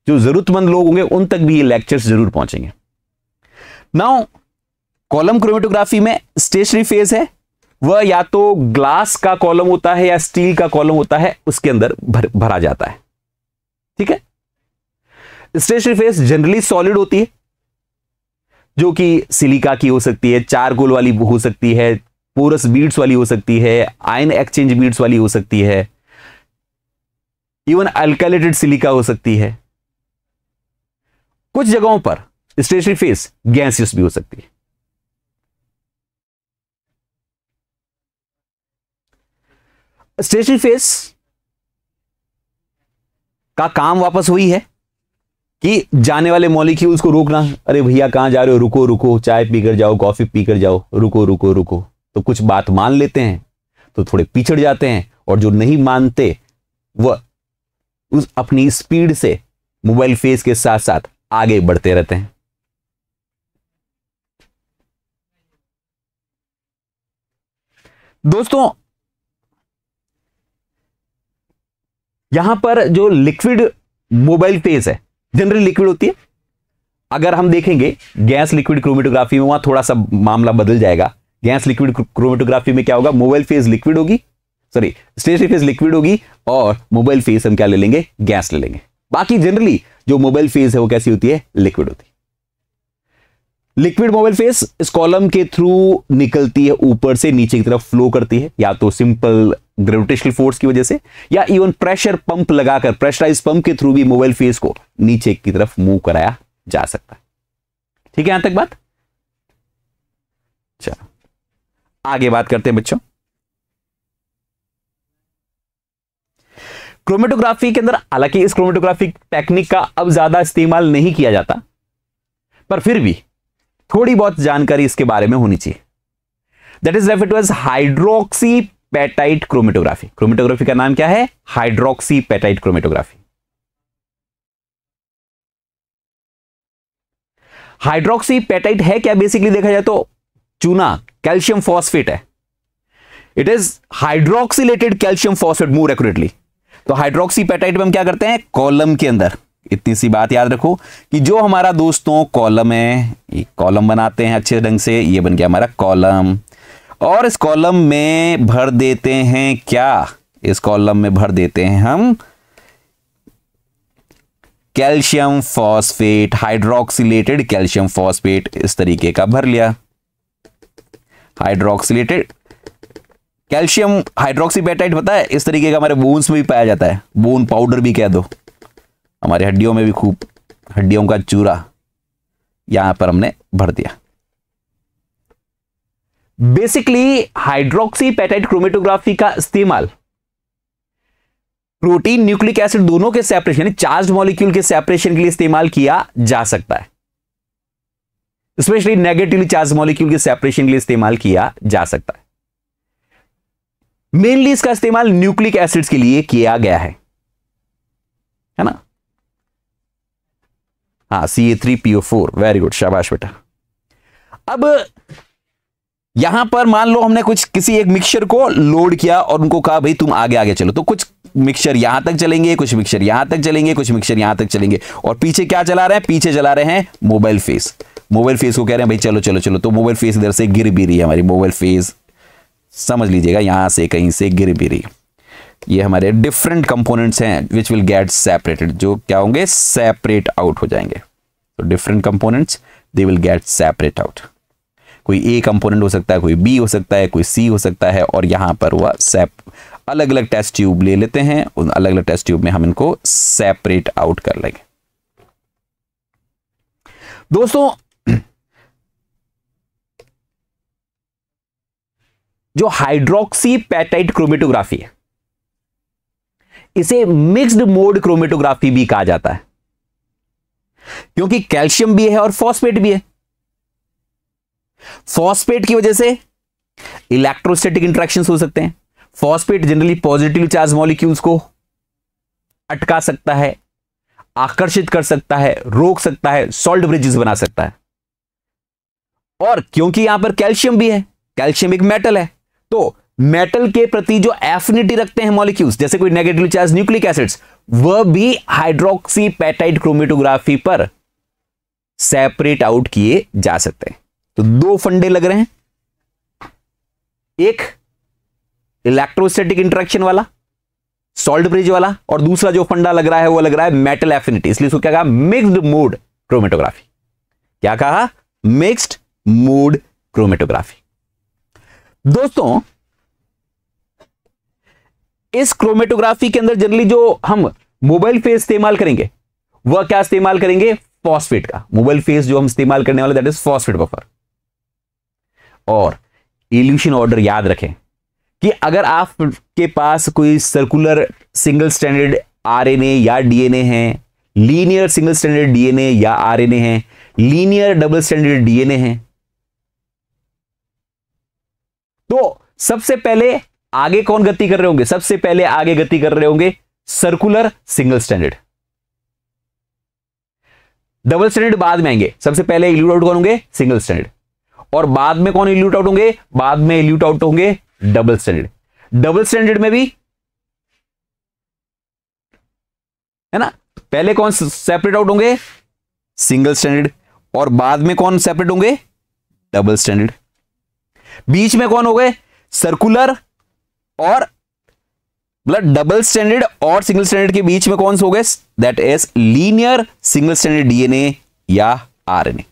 जो जरूरतमंद लोग होंगे उन तक भी ये लेक्चर्स जरूर पहुंचेंगे नाउ कॉलम क्रोमेटोग्राफी में स्टेशनरी फेज है वह या तो ग्लास का कॉलम होता है या स्टील का कॉलम होता है उसके अंदर भर, भरा जाता है ठीक है स्टेशनरी फेस जनरली सॉलिड होती है जो कि सिलिका की हो सकती है चार गोल वाली हो सकती है पोरस बीड्स वाली हो सकती है आयन एक्सचेंज बीड्स वाली हो सकती है इवन अल्कलेटेड सिलिका हो सकती है कुछ जगहों पर स्टेशनरी फेस गैसियस भी हो सकती है स्टेशनरी फेस का काम वापस हुई है कि जाने वाले मॉलिक्यूल्स को रोकना अरे भैया कहां जा रहे हो रुको रुको चाय पीकर जाओ कॉफी पीकर जाओ रुको रुको रुको तो कुछ बात मान लेते हैं तो थोड़े पिछड़ जाते हैं और जो नहीं मानते वह उस अपनी स्पीड से मोबाइल फेस के साथ साथ आगे बढ़ते रहते हैं दोस्तों यहां पर जो लिक्विड मोबाइल फेज है जनरली लिक्विड होती है अगर हम देखेंगे गैस लिक्विड क्रोमेटोग्राफी में वहां थोड़ा सा मामला बदल जाएगा गैस लिक्विड क्रोमेटोग्राफी में क्या होगा मोबाइल फेज लिक्विड होगी सॉरी स्टेशनरी फेज लिक्विड होगी और मोबाइल फेज हम क्या ले लेंगे गैस ले लेंगे बाकी जनरली जो मोबाइल फेज है वो कैसी होती है लिक्विड होती है लिक्विड मोबाइल फेस इस कॉलम के थ्रू निकलती है ऊपर से नीचे की तरफ फ्लो करती है या तो सिंपल ग्रेविटेशनल फोर्स की वजह से या इवन प्रेशर पंप लगाकर प्रेशराइज पंप के थ्रू भी मोबाइल फेस को नीचे की तरफ मूव कराया जा सकता है ठीक है यहां तक बात चलो आगे बात करते हैं बच्चों क्रोमेटोग्राफी के अंदर हालांकि इस क्रोमेटोग्राफी टेक्निक का अब ज्यादा इस्तेमाल नहीं किया जाता पर फिर भी थोड़ी बहुत जानकारी इसके बारे में होनी चाहिए that is refer to as hydroxyapatite chromatography chromatography का नाम क्या है hydroxyapatite chromatography hydroxyapatite है क्या बेसिकली देखा जाए तो चूना कैल्शियम फॉस्फेट है it is hydroxylated calcium phosphate more accurately तो हाइड्रोक्सी पेटाइट में हम क्या करते हैं कॉलम के अंदर इतनी सी बात याद रखो कि जो हमारा दोस्तों कॉलम है ये कॉलम बनाते हैं अच्छे ढंग से ये बन गया हमारा कॉलम और इस कॉलम में भर देते हैं क्या इस कॉलम में भर देते हैं हम calcium phosphate hydroxylated calcium phosphate इस तरीके का भर लिया हाइड्रोक्सिलेटेड कैल्शियम हाइड्रोक्सीपेटाइट पता है इस तरीके का हमारे बोन्स में भी पाया जाता है बोन पाउडर भी कह दो हमारे हड्डियों में भी खूब हड्डियों का चूरा यहां पर हमने भर दिया बेसिकली हाइड्रोक्सी पैटाइट क्रोमेटोग्राफी का इस्तेमाल प्रोटीन न्यूक्लिक एसिड दोनों के सेपरेशन चार्ज मॉलिक्यूल के सेपरेशन के लिए इस्तेमाल किया जा सकता है स्पेशली नेगेटिवली चार्ज मॉलिक्यूल के सेपरेशन के लिए इस्तेमाल किया जा सकता है मेनली इसका इस्तेमाल न्यूक्लिक एसिड्स के लिए किया गया है है ना हाँ C A three P O four very good शाबाश बेटा अब यहां पर मान लो हमने कुछ किसी एक मिक्सचर को लोड किया और उनको कहा भाई तुम आगे आगे चलो तो कुछ मिक्सचर यहां तक चलेंगे कुछ मिक्सचर यहां तक चलेंगे कुछ मिक्सचर यहां तक चलेंगे और पीछे क्या चला रहे हैं पीछे चला रहे हैं मोबाइल फेस मोबाइल फेस को कह रहे हैं भाई चलो चलो चलो तो मोबाइल फेस इधर से गिर भी रही है हमारी मोबाइल फेस समझ लीजिएगा यहां से कहीं से गिर भी रही है ये हमारे डिफरेंट कंपोनेंट्स हैं विच विल गेट सेपरेटेड जो क्या होंगे सेपरेट आउट हो जाएंगे तो different components they will get separate out कोई ए कंपोनेंट हो सकता है कोई बी हो सकता है कोई सी हो सकता है और यहां पर वह सेप अलग अलग टेस्ट ट्यूब ले लेते हैं उन अलग अलग टेस्ट ट्यूब में हम इनको सेपरेट आउट कर लेंगे दोस्तों जो हाइड्रोक्सी पैटाइट क्रोमेटोग्राफी है इसे मिक्स्ड मोड क्रोमेटोग्राफी भी कहा जाता है क्योंकि कैल्शियम भी है और फॉस्फेट भी है फॉस्फेट की वजह से इलेक्ट्रोस्टेटिक इंट्रैक्शन हो सकते हैं phosphate generally positive charge molecules को अटका सकता है आकर्षित कर सकता है रोक सकता है सॉल्ट ब्रिजेस बना सकता है और क्योंकि यहां पर कैल्शियम भी है कैल्शियम एक मेटल है तो मेटल के प्रति जो एफिनिटी रखते हैं मॉलिक्यूल्स जैसे कोई नेगेटिव चार्ज न्यूक्लिक एसिड्स वह भी हाइड्रोक्सी पैटाइट क्रोमेटोग्राफी पर सेपरेट आउट किए जा सकते हैं तो दो फंडे लग रहे हैं एक इलेक्ट्रोस्टेटिक इंट्रेक्शन वाला सॉल्ट ब्रिज वाला और दूसरा जो फंडा लग रहा है वो लग रहा है मेटल एफिनिटी इसलिए इसको क्या कहा मिक्स्ड मोड क्रोमेटोग्राफी क्या कहा मिक्स्ड मोड क्रोमेटोग्राफी दोस्तों इस क्रोमेटोग्राफी के अंदर जनरली जो हम मोबाइल फेस इस्तेमाल करेंगे वह क्या इस्तेमाल करेंगे फॉस्फेट का मोबाइल फेस जो हम इस्तेमाल करने वाले दैट इज फॉस्फेट बफर और इल्यूशन ऑर्डर याद रखें कि अगर आपके पास कोई सर्कुलर सिंगल स्टैंडर्ड आरएनए या डीएनए है लीनियर सिंगल स्टैंडर्ड डीएनए या आरएनए है लीनियर डबल स्टैंडर्ड डीएनए है तो सबसे पहले आगे कौन गति कर रहे होंगे सबसे पहले आगे गति कर रहे होंगे circular single standard double standard बाद में आएंगे सबसे पहले इल्यूट आउट कौन होंगे सिंगल स्टैंडर्ड और बाद में कौन इल्यूट आउट होंगे बाद में इल्यूट आउट होंगे डबल स्टैंडर्ड डबल स्टैंडर्ड में भी है ना पहले कौन सेपरेट आउट होंगे सिंगल स्टैंडर्ड और बाद में कौन सेपरेट होंगे डबल स्टैंडर्ड बीच में कौन हो गए सर्कुलर और मतलब डबल स्टैंडर्ड और सिंगल स्टैंडर्ड के बीच में कौन से हो गए that is linear single standard DNA या आरएनए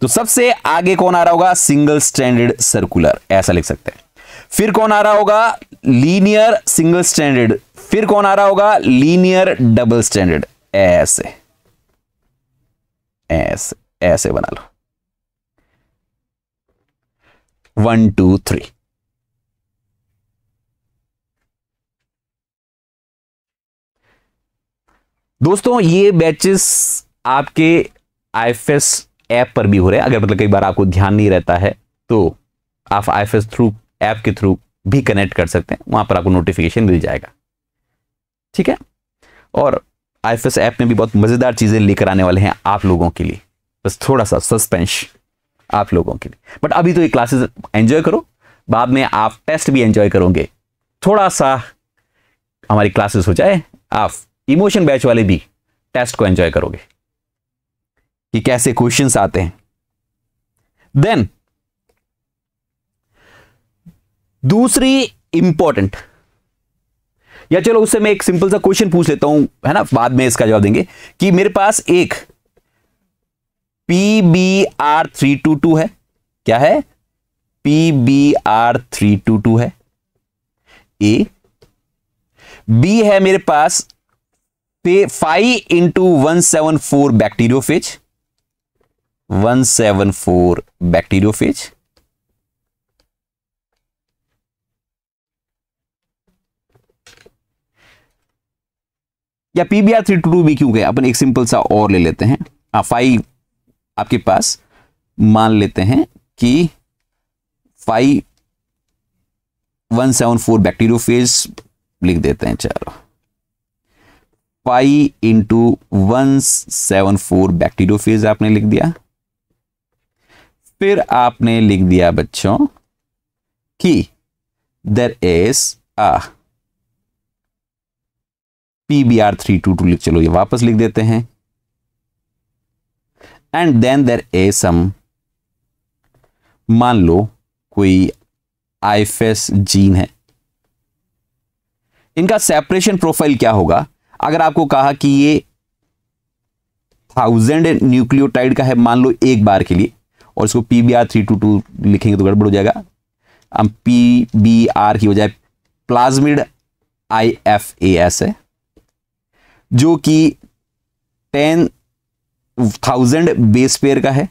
तो सबसे आगे कौन आ रहा होगा सिंगल स्टैंडर्ड सर्कुलर ऐसा लिख सकते हैं फिर कौन आ रहा होगा लीनियर सिंगल स्टैंडर्ड फिर कौन आ रहा होगा लीनियर डबल स्टैंडर्ड ऐसे ऐसे ऐसे बना लो वन टू थ्री दोस्तों ये बैचेस आपके आई ऐप पर भी हो रहे हैं अगर मतलब कई बार आपको ध्यान नहीं रहता है तो आप आई थ्रू ऐप के थ्रू भी कनेक्ट कर सकते हैं वहां पर आपको नोटिफिकेशन मिल जाएगा ठीक है और आई ऐप में भी बहुत मज़ेदार चीज़ें लेकर आने वाले हैं आप लोगों के लिए बस थोड़ा सा सस्पेंस आप लोगों के लिए बट अभी तो ये क्लासेस एंजॉय करो बाद में आप टेस्ट भी एंजॉय करोगे थोड़ा सा हमारी क्लासेस हो जाए आप इमोशन बैच वाले भी टेस्ट को एंजॉय करोगे कि कैसे क्वेश्चंस आते हैं देन दूसरी इंपॉर्टेंट या चलो उससे मैं एक सिंपल सा क्वेश्चन पूछ लेता हूं है ना बाद में इसका जवाब देंगे कि मेरे पास एक P B R three two two है क्या है P B R three two two है ए बी है मेरे पास five into one seven four bacteriophage one seven four bacteriophage या पीबीआर थ्री टू टू भी क्यों गए अपन एक सिंपल सा और ले लेते हैं फाइव आपके पास मान लेते हैं कि five one seven four bacteriophage लिख देते हैं चलो पाई into one seven four bacteriophage आपने लिख दिया फिर आपने लिख दिया बच्चों कि there is a P B R three two two लिख चलो ये वापस लिख देते हैं and then there is some मान लो कोई आईफेस जीन है इनका सेपरेशन प्रोफाइल क्या होगा अगर आपको कहा कि ये थाउजेंड न्यूक्लियोटाइड का है मान लो एक बार के लिए और इसको P B R three two two लिखेंगे तो गड़बड़ हो जाएगा हम पी बी आर की हो जाए plasmid I F A S है जो कि टेन थाउजेंड बेस पेयर का है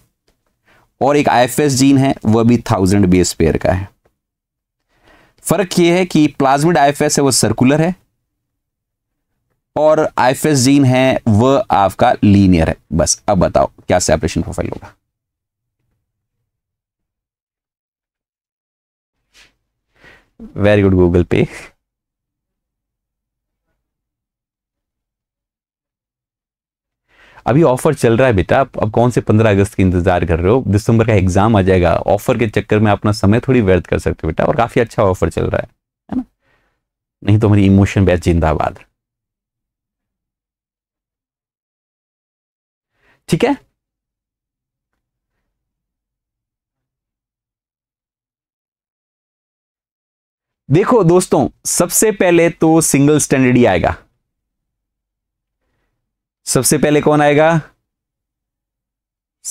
और एक आई जीन है वह भी थाउजेंड बेस पेयर का है फर्क यह है कि प्लाज्मिड आई है वह सर्कुलर है और आईफेस जीन है वह आपका लीनियर है बस अब बताओ क्या सेपरेशन प्रोफाइल होगा वेरी गुड गूगल पे अभी ऑफर चल रहा है बेटा आप अब कौन से पंद्रह अगस्त की इंतजार कर रहे हो दिसंबर का एग्जाम आ जाएगा ऑफर के चक्कर में अपना समय थोड़ी व्यर्थ कर सकते हो बेटा और काफी अच्छा ऑफर चल रहा है है ना नहीं तो मेरी इमोशन बेस्ट जिंदाबाद ठीक है देखो दोस्तों सबसे पहले तो सिंगल स्टैंडर्ड ही आएगा सबसे पहले कौन आएगा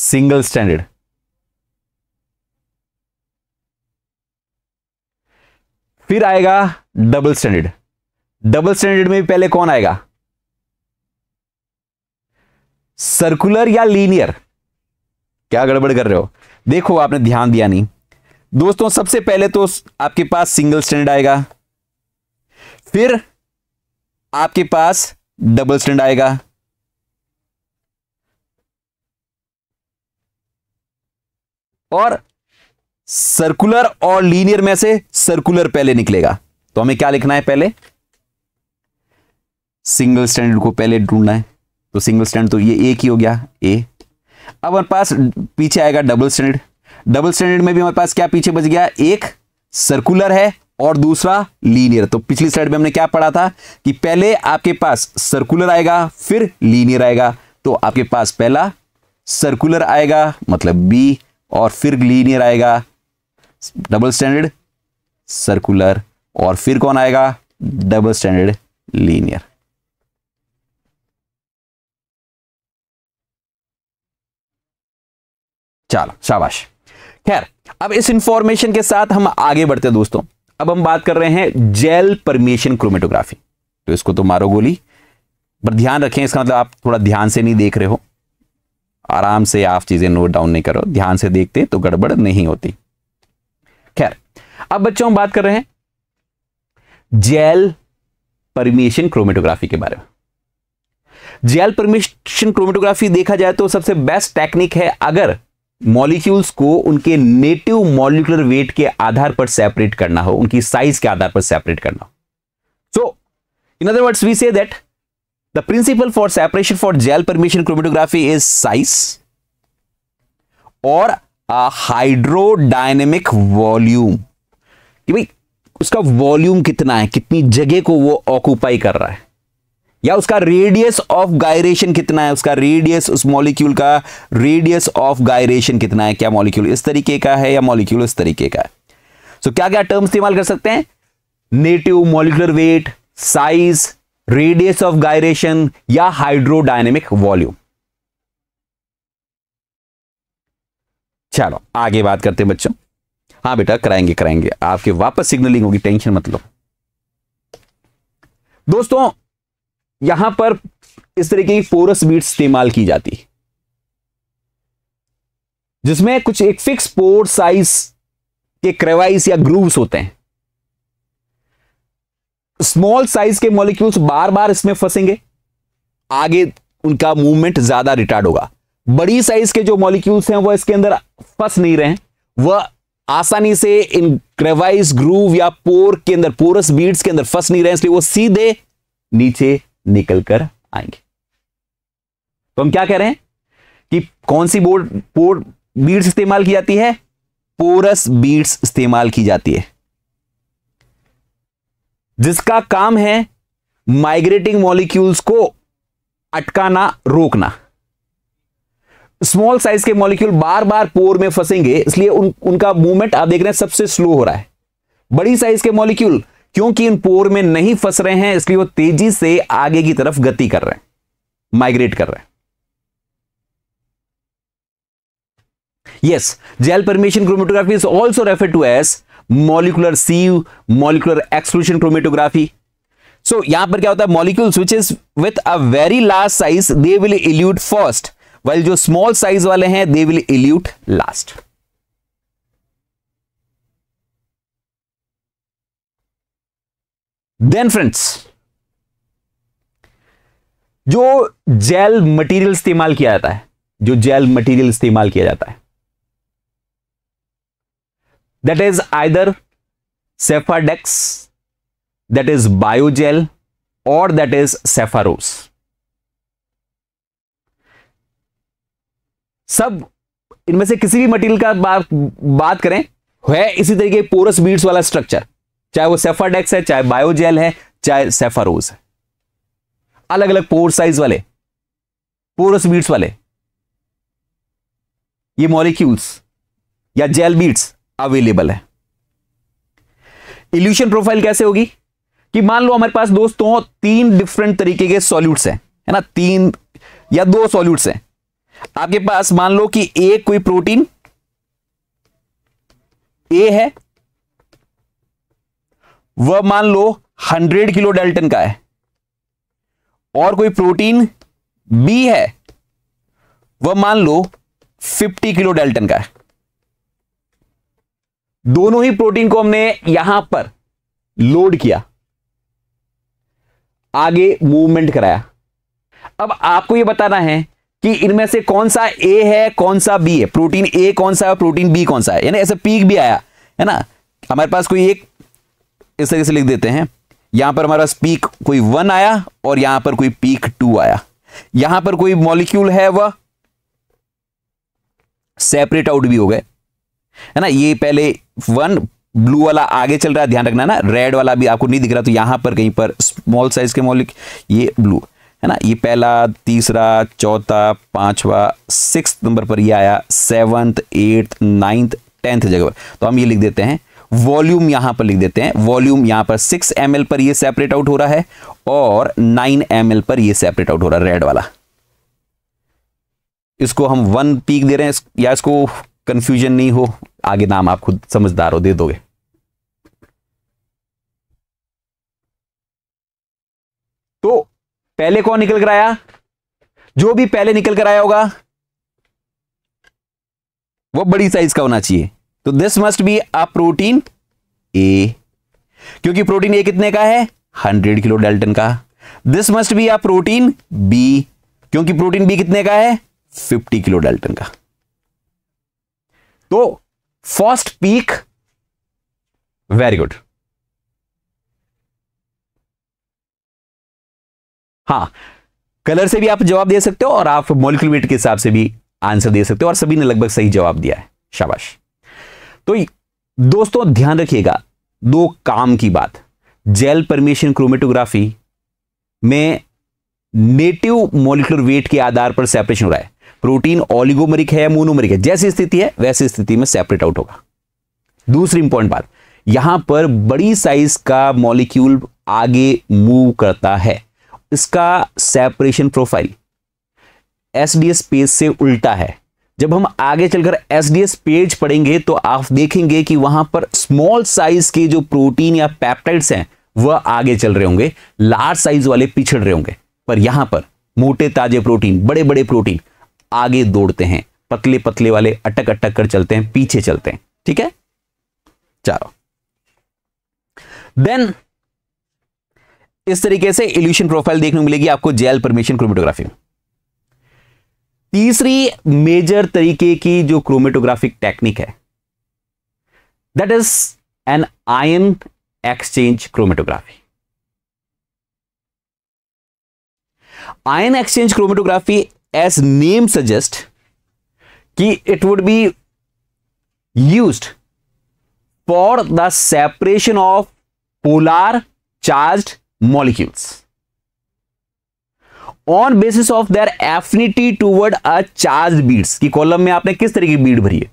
सिंगल स्टैंडर्ड फिर आएगा डबल स्टैंडर्ड डबल स्टैंडर्ड में भी पहले कौन आएगा सर्कुलर या लीनियर क्या गड़बड़ कर रहे हो देखो आपने ध्यान दिया नहीं दोस्तों सबसे पहले तो आपके पास सिंगल स्टैंड आएगा फिर आपके पास डबल स्टैंड आएगा और सर्कुलर और लीनियर में से सर्कुलर पहले निकलेगा तो हमें क्या लिखना है पहले सिंगल स्टैंडर्ड को पहले ढूंढना है तो सिंगल स्टैंड तो ये एक ही हो गया ए अब हमारे पास पीछे आएगा डबल स्टैंडर्ड डबल स्टैंडर्ड में भी हमारे पास क्या पीछे बच गया एक सर्कुलर है और दूसरा लीनियर तो पिछली स्लाइड में हमने क्या पढ़ा था कि पहले आपके पास सर्कुलर आएगा फिर लीनियर आएगा तो आपके पास पहला सर्कुलर आएगा मतलब बी और फिर लीनियर आएगा डबल स्टैंडर्ड सर्कुलर और फिर कौन आएगा डबल स्टैंडर्ड लीनियर चलो शाबाश खैर अब इस इंफॉर्मेशन के साथ हम आगे बढ़ते दोस्तों अब हम बात कर रहे हैं जेल परमिशन क्रोमेटोग्राफी तो इसको तो मारो गोली पर ध्यान रखें इसका मतलब आप थोड़ा ध्यान से नहीं देख रहे हो आराम से आप चीज़ें नोट डाउन नहीं करो ध्यान से देखते तो गड़बड़ नहीं होती खैर अब बच्चों हम बात कर रहे हैं जेल परमिशन क्रोमेटोग्राफी के बारे में जेल परमिशन क्रोमेटोग्राफी देखा जाए तो सबसे बेस्ट टेक्निक है अगर मॉलिक्यूल्स को उनके नेटिव मॉलिकुलर वेट के आधार पर सेपरेट करना हो उनकी साइज के आधार पर सेपरेट करना हो so in other words we say that the principle for separation for gel permeation chromatography is size और हाइड्रोडाइनेमिक uh, वॉल्यूम कि भाई उसका वॉल्यूम कितना है कितनी जगह को वो ऑक्यूपाई कर रहा है या उसका रेडियस ऑफ गायरेशन कितना है उसका रेडियस उस मॉलिक्यूल का रेडियस ऑफ गायरेशन कितना है क्या मॉलिक्यूल इस तरीके का है या मॉलिक्यूल इस तरीके का है सो so, क्या क्या टर्म इस्तेमाल कर सकते हैं native molecular weight size radius of gyration या हाइड्रोडायनेमिक वॉल्यूम चलो आगे बात करते हैं बच्चों हाँ बेटा कराएंगे कराएंगे आपके वापस सिग्नलिंग होगी टेंशन मतलब दोस्तों यहां पर इस तरीके की पोरस बीट्स इस्तेमाल की जाती जिसमें कुछ एक फिक्स पोर साइज के क्रेवाइस या ग्रूव्स होते हैं स्मॉल साइज के मॉलिक्यूल्स बार बार इसमें फंसेंगे आगे उनका मूवमेंट ज्यादा रिटार्ड होगा बड़ी साइज के जो मॉलिक्यूल्स हैं वह इसके अंदर फंस नहीं रहे वह आसानी से इन क्रेवाइस ग्रूव या पोर के अंदर पोरस बीड्स के अंदर फंस नहीं रहे इसलिए वो सीधे नीचे निकल कर आएंगे तो हम क्या कह रहे हैं कि कौन सी बोर्ड पोर बीड्स इस्तेमाल की जाती है पोरस बीड्स इस्तेमाल की जाती है जिसका काम है माइग्रेटिंग मॉलिक्यूल्स को अटकाना रोकना स्मॉल साइज के मॉलिक्यूल बार बार पोर में फंसेंगे इसलिए उन, उनका मूवमेंट आप देख रहे हैं सबसे स्लो हो रहा है बड़ी साइज के मॉलिक्यूल क्योंकि इन पोर में नहीं फंस रहे हैं इसलिए वो तेजी से आगे की तरफ गति कर रहे हैं माइग्रेट कर रहे हैं yes gel permeation chromatography is also refer to as molecular sieve molecular exclusion chromatography so यहां पर क्या होता है molecule is with a very large size they will elute first well जो स्मॉल साइज वाले हैं they will elute last then friends जो जेल मटेरियल इस्तेमाल किया जाता है जो जेल मटेरियल इस्तेमाल किया जाता है that is either sephadex that is biogel और दैट इज सेफारोस सब इनमें से किसी भी मटेरियल का बात बात करें है इसी तरीके पोरस बीड्स वाला स्ट्रक्चर चाहे वो सेफाडेक्स है चाहे बायोजेल है चाहे सेफारोज है अलग अलग पोर साइज वाले पोरस बीट्स वाले ये मॉलिक्यूल्स या जेल बीट्स अवेलेबल है इल्यूशन प्रोफाइल कैसे होगी कि मान लो हमारे पास दोस्तों तीन डिफरेंट तरीके के सॉल्यूट्स हैं है ना तीन या दो सॉल्यूट्स हैं आपके पास मान लो कि एक कोई प्रोटीन ए है वह मान लो 100 किलो डेल्टन का है और कोई प्रोटीन बी है वह मान लो 50 किलो डेल्टन का है दोनों ही प्रोटीन को हमने यहां पर लोड किया आगे मूवमेंट कराया अब आपको यह बताना है कि इनमें से कौन सा ए है कौन सा बी है प्रोटीन ए कौन सा है प्रोटीन बी कौन सा है यानी ऐसा पीक भी आया है ना हमारे पास कोई एक इस तरीके से लिख देते हैं यहां पर हमारा पीक कोई वन आया और यहां पर कोई पीक टू आया यहां पर कोई मॉलिक्यूल है वह सेपरेट आउट भी हो गए है ना ये पहले वन ब्लू वाला आगे चल रहा है ध्यान रखना ना रेड वाला भी आपको नहीं दिख रहा तो यहां पर कहीं पर स्मॉल साइज के मॉलिक ये ब्लू है ना ये पहला तीसरा चौथा पांचवा सिक्स नंबर पर ये आया सेवंथ एट्थ नाइन्थ टेंथ जगह पर तो हम ये लिख देते हैं वॉल्यूम यहां पर लिख देते हैं वॉल्यूम यहां पर सिक्स एम पर ये सेपरेट आउट हो रहा है और नाइन एम पर ये सेपरेट आउट हो रहा है रेड वाला इसको हम वन पीक दे रहे हैं या इसको कंफ्यूजन नहीं हो आगे नाम आप खुद समझदार हो दे दोगे तो पहले कौन निकल कर आया जो भी पहले निकल कर आया होगा वो बड़ी साइज का होना चाहिए तो this must be a protein A क्योंकि प्रोटीन ए कितने का है हंड्रेड किलो डेल्टन का this must be a protein B क्योंकि प्रोटीन बी कितने का है फिफ्टी किलो डेल्टन का तो फर्स्ट पीक वेरी गुड हाँ कलर से भी आप जवाब दे सकते हो और आप मोलिकुलर के हिसाब से भी आंसर दे सकते हो और सभी ने लगभग सही जवाब दिया है शाबाश तो दोस्तों ध्यान रखिएगा दो काम की बात जेल परमिशन क्रोमेटोग्राफी में नेटिव मोलिकुलर वेट के आधार पर सेपरेशन हो रहा है प्रोटीन ऑलिगोमरिक है या मोनोमरिक है जैसी स्थिति है वैसी स्थिति में सेपरेट आउट होगा दूसरी इंपॉर्टेंट बात यहां पर बड़ी साइज का मॉलिक्यूल आगे मूव करता है इसका सेपरेशन प्रोफाइल एसडीएस स्पेस से उल्टा है जब हम आगे चलकर एस डी एस पेज पढ़ेंगे तो आप देखेंगे कि वहां पर स्मॉल साइज के जो प्रोटीन या पैप्टाइड्स हैं वह आगे चल रहे होंगे लार्ज साइज वाले पिछड़ रहे होंगे पर यहां पर मोटे ताजे प्रोटीन बड़े बड़े प्रोटीन आगे दौड़ते हैं पतले पतले वाले अटक अटक कर चलते हैं पीछे चलते हैं ठीक है चलो देन इस तरीके से इल्यूशन प्रोफाइल देखने को मिलेगी आपको जेल परमिशन क्रोमेटोग्राफी में तीसरी मेजर तरीके की जो क्रोमेटोग्राफिक टेक्निक है that is an ion exchange chromatography ion exchange chromatography as name suggest कि it would be use for the separation of polar charge molecules on basis of their affinity toward a charge beads की कॉलम में आपने किस तरीके की बीड भरी है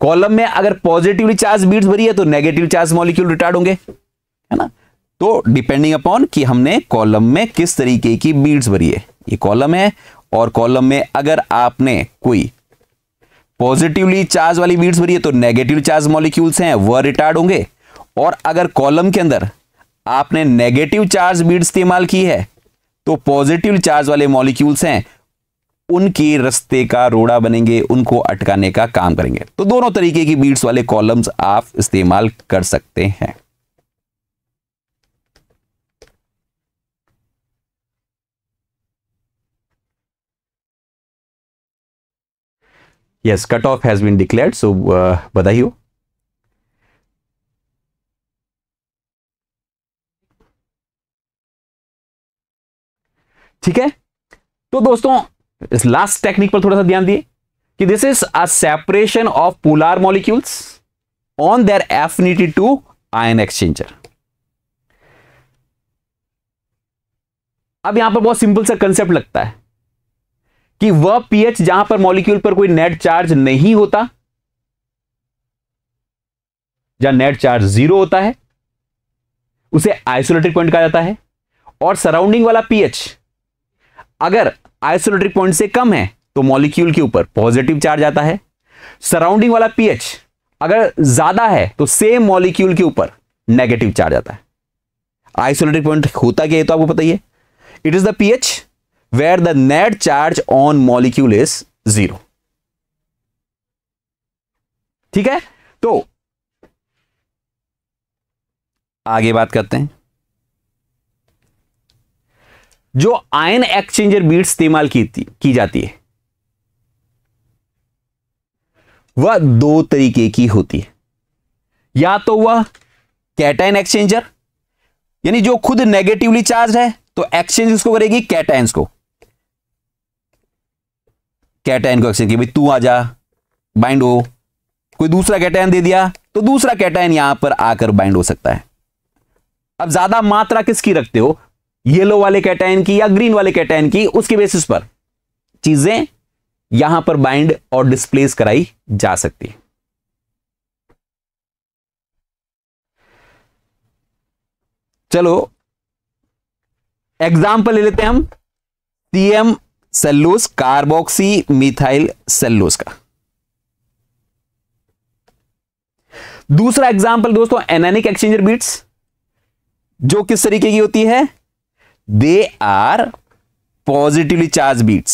कॉलम में अगर पॉजिटिवली चार्ज बीड्स भरी है तो नेगेटिव चार्ज मॉलिक्यूल रिटार्ड होंगे है ना तो डिपेंडिंग अपॉन कि हमने कॉलम में किस तरीके की बीड्स भरी है ये कॉलम है और कॉलम में अगर आपने कोई पॉजिटिवली चार्ज वाली बीड्स भरी है तो नेगेटिव चार्ज मॉलिक्यूल्स हैं वह रिटार्ड होंगे और अगर कॉलम के अंदर आपने नेगेटिव चार्ज बीड्स इस्तेमाल की है तो पॉजिटिव चार्ज वाले मॉलिक्यूल्स हैं उनके रस्ते का रोड़ा बनेंगे उनको अटकाने का काम करेंगे तो दोनों तरीके की बीड्स वाले कॉलम्स आप इस्तेमाल कर सकते हैं yes cut off has been declared so बधाई हो ठीक है तो दोस्तों इस लास्ट टेक्निक पर थोड़ा सा ध्यान दिए कि this is a separation of polar molecules on their affinity to ion exchanger अब यहां पर बहुत सिंपल सा कंसेप्ट लगता है कि वह पीएच जहां पर मॉलिक्यूल पर कोई नेट चार्ज नहीं होता जहां नेट चार्ज जीरो होता है उसे आइसोलेटेड पॉइंट कहा जाता है और सराउंडिंग वाला पीएच अगर आइसोलेट्रिक पॉइंट से कम है तो मॉलिक्यूल के ऊपर पॉजिटिव चार्ज आता है सराउंडिंग वाला पीएच अगर ज्यादा है तो सेम मॉलिक्यूल के ऊपर नेगेटिव चार्ज आता है आइसोलेटिक पॉइंट होता क्या है तो आपको पता ही है it is the pH where the net charge on molecule is zero ठीक है तो आगे बात करते हैं जो आयन एक्सचेंजर बीट इस्तेमाल की, की जाती है वह दो तरीके की होती है या तो वह कैटाइन एक्सचेंजर यानी जो खुद नेगेटिवली चार्ज है तो एक्सचेंज उसको करेगी कैटाइन को कैटाइन को एक्सचेंज भाई तू जा बाइंड हो कोई दूसरा कैटाइन दे दिया तो दूसरा कैटाइन यहां पर आकर बाइंड हो सकता है अब ज्यादा मात्रा किसकी रखते हो येलो वाले कैटाइन की या ग्रीन वाले कैटाइन की उसके बेसिस पर चीजें यहां पर बाइंड और डिस्प्लेस कराई जा सकती है चलो एग्जाम्पल ले लेते हैं हम CM cellulose carboxy methyl cellulose का दूसरा एग्जाम्पल दोस्तों एनानिक एक्सचेंजर बीट्स जो किस तरीके की होती है they are positively charge beads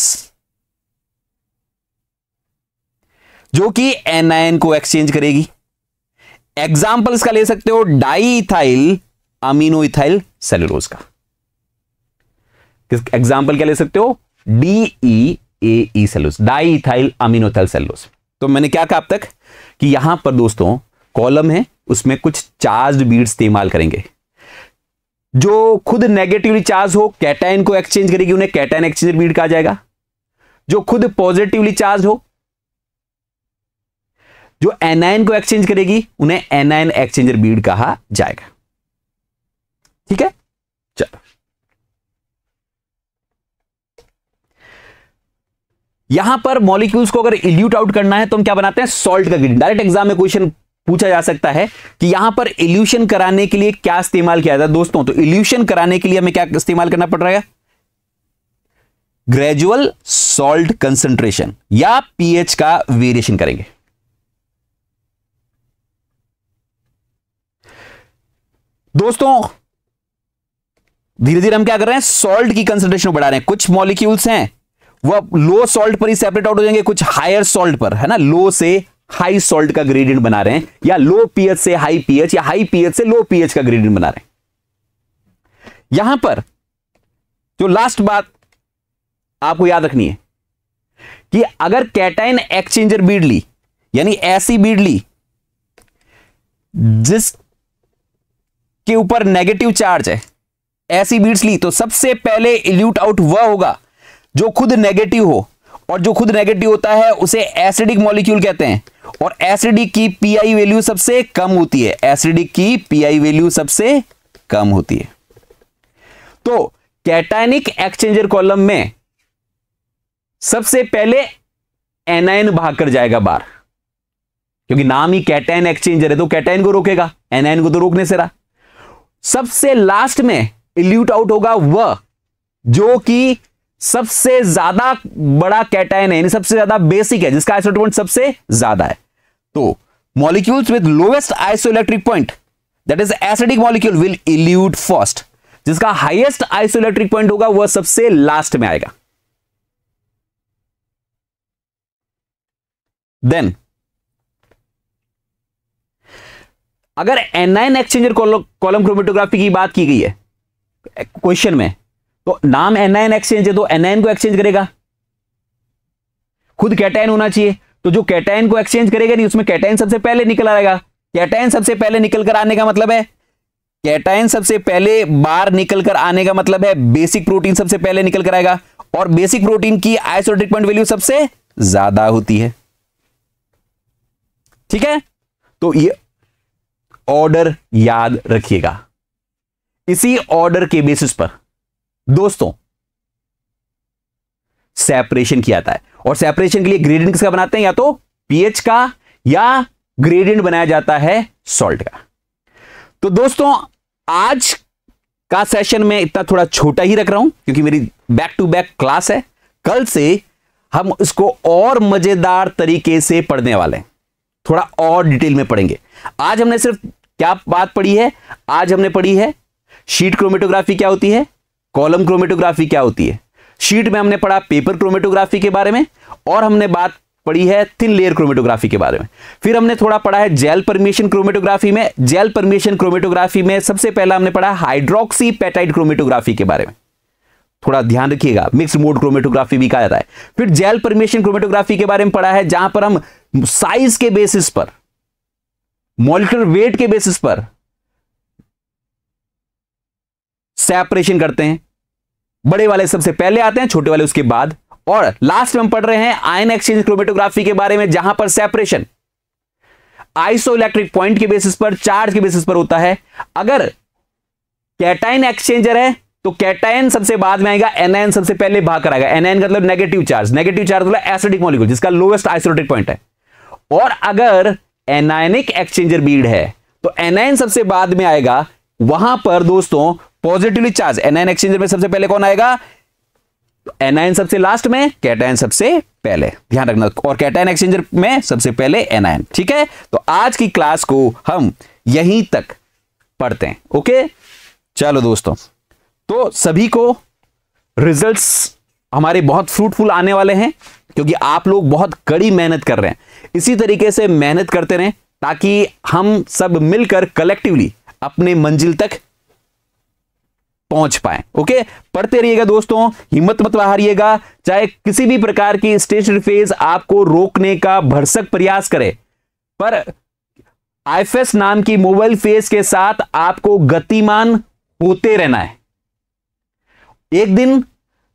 जो कि एनआईएन को एक्सचेंज करेगी एग्जाम्पल इसका ले सकते हो डाईथाइल अमीनो इथाइल सेलुलोज का एग्जाम्पल क्या ले सकते हो DE A cellulose diethyl aminoethyl cellulose तो मैंने क्या कहा अब तक कि यहां पर दोस्तों कॉलम है उसमें कुछ चार्ज बीड्स इस्तेमाल करेंगे जो खुद नेगेटिवली चार्ज हो कैटाइन को एक्सचेंज करेगी उन्हें कैटाइन एक्सचेंज बीड कहा जाएगा जो खुद पॉजिटिवली चार्ज हो जो एनाइन को एक्सचेंज करेगी उन्हें एनाइन एक्सचेंजर बीड कहा जाएगा ठीक है चलो यहां पर मॉलिक्यूल्स को अगर इल्यूट आउट करना है तो हम क्या बनाते हैं सॉल्ट का ग्रेडियंट डायरेक्ट एग्जाम में क्वेश्चन पूछा जा सकता है कि यहां पर इल्यूशन कराने के लिए क्या इस्तेमाल किया जाता है दोस्तों तो इल्यूशन कराने के लिए हमें क्या इस्तेमाल करना पड़ रहा है ग्रेजुअल सॉल्ट कंसंट्रेशन या पीएच का वेरिएशन करेंगे दोस्तों धीरे धीरे हम क्या कर रहे हैं सॉल्ट की कंसंट्रेशन बढ़ा रहे हैं कुछ मॉलिक्यूल्स हैं वह लो सॉल्ट पर ही सेपरेट आउट हो जाएंगे कुछ हायर सॉल्ट पर है ना लो से हाई सॉल्ट का ग्रेडियंट बना रहे हैं या लो पीएच से हाई पीएच या हाई पीएच से लो पीएच का ग्रेडियंट बना रहे हैं यहां पर जो लास्ट बात आपको याद रखनी है कि अगर कैटाइन एक्सचेंजर बीड ली यानी ऐसी बीड ली जिस के ऊपर नेगेटिव चार्ज है ऐसी बीड्स ली तो सबसे पहले इल्यूट आउट वह होगा जो खुद नेगेटिव हो और जो खुद नेगेटिव होता है उसे एसिडिक मॉलिक्यूल कहते हैं और एसिडिक की पीआई वैल्यू सबसे कम होती है एसिडिक की पीआई वैल्यू सबसे कम होती है तो कैटाइनिक एक्सचेंजर कॉलम में सबसे पहले एनाइन भागकर जाएगा बार क्योंकि नाम ही कैटाइन एक्सचेंजर है तो कैटाइन को रोकेगा एनाइन को तो रोकने से रहा सबसे लास्ट में इल्यूट आउट होगा वह जो कि सबसे ज्यादा बड़ा कैटाइन है यानी सबसे ज्यादा बेसिक है जिसका पॉइंट सबसे ज्यादा है तो molecules with lowest isoelectric point that is acidic molecule will elute first जिसका हाईएस्ट आइसोलेक्ट्रिक पॉइंट होगा वह सबसे लास्ट में आएगा देन अगर एनआईन एक्सचेंजर कॉलम क्रोमेटोग्राफी की बात की गई है क्वेश्चन में तो नाम एनायन एक्सचेंज है तो एनआईन को एक्सचेंज करेगा खुद कैटाइन होना चाहिए तो जो कैटाइन को एक्सचेंज करेगा नहीं उसमें कैटाइन सबसे पहले निकल आएगा कैटाइन सबसे पहले निकल कर आने का मतलब है कैटाइन सबसे पहले बाहर निकल कर आने का मतलब है बेसिक प्रोटीन सबसे पहले निकल कर आएगा और बेसिक प्रोटीन की आइसोट्रिक पॉइंट वैल्यू सबसे ज्यादा होती है ठीक है तो ये ऑर्डर याद रखिएगा इसी ऑर्डर के बेसिस पर दोस्तों सेपरेशन किया जाता है और सेपरेशन के लिए ग्रेडियंट किसका बनाते हैं या तो पीएच का या ग्रेडियंट बनाया जाता है सॉल्ट का तो दोस्तों आज का सेशन में इतना थोड़ा छोटा ही रख रहा हूं क्योंकि मेरी बैक टू बैक क्लास है कल से हम इसको और मजेदार तरीके से पढ़ने वाले हैं थोड़ा और डिटेल में पढ़ेंगे आज हमने सिर्फ क्या बात पढ़ी है आज हमने पढ़ी है शीट क्रोमेटोग्राफी क्या होती है कॉलम क्रोमेटोग्राफी क्या होती है शीट में हमने पढ़ा पेपर क्रोमेटोग्राफी के बारे में और हमने बात पढ़ी है थिन लेयर क्रोमेटोग्राफी के बारे में फिर हमने थोड़ा पढ़ा है जेल परमिशन क्रोमेटोग्राफी में जेल परमिशन क्रोमेटोग्राफी में सबसे पहला हमने पढ़ा हाइड्रोक्सी पैटाइड क्रोमेटोग्राफी के बारे में थोड़ा ध्यान रखिएगा मिक्स मोड क्रोमेटोग्राफी भी कहा जाता है फिर जेल परमिशन क्रोमेटोग्राफी के बारे में पढ़ा है जहां पर हम साइज के बेसिस पर मॉलिकुलर वेट के बेसिस पर सेपरेशन करते हैं बड़े वाले सबसे पहले आते हैं छोटे वाले उसके बाद और लास्ट में हम पढ़ रहे हैं आयन एक्सचेंज क्रोमेटोग्राफी के बारे में जहां पर सेपरेशन आइसो इलेक्ट्रिक पॉइंट के बेसिस पर चार्ज के बेसिस पर होता है अगर कैटाइन एक्सचेंजर है तो कैटाइन सबसे बाद में आएगा एनआईन सबसे पहले भाग कर आएगा एनआईन का मतलब नेगेटिव चार्ज नेगेटिव चार्ज मतलब एसिडिक मॉलिक्यूल जिसका लोएस्ट आइसोलेटिक पॉइंट है और अगर एनायनिक एक्सचेंजर बीड है तो एनायन सबसे बाद में आएगा वहां पर दोस्तों पॉजिटिवली चार्ज एनआईन एक्सचेंजर में सबसे पहले कौन आएगा एनआईन सबसे लास्ट में कैटाइन सबसे पहले ध्यान रखना और कैटाइन एक्सचेंजर में सबसे पहले एनआईन ठीक है तो आज की क्लास को हम यहीं तक पढ़ते हैं ओके चलो दोस्तों तो सभी को रिजल्ट्स हमारे बहुत फ्रूटफुल आने वाले हैं क्योंकि आप लोग बहुत कड़ी मेहनत कर रहे हैं इसी तरीके से मेहनत करते रहें ताकि हम सब मिलकर कलेक्टिवली अपने मंजिल तक पहुंच पाए ओके पढ़ते रहिएगा दोस्तों हिम्मत मत हारिएगा चाहे किसी भी प्रकार की स्टेशनरी फेज आपको रोकने का भरसक प्रयास करे पर आईफेस नाम की मोबाइल फेज के साथ आपको गतिमान होते रहना है एक दिन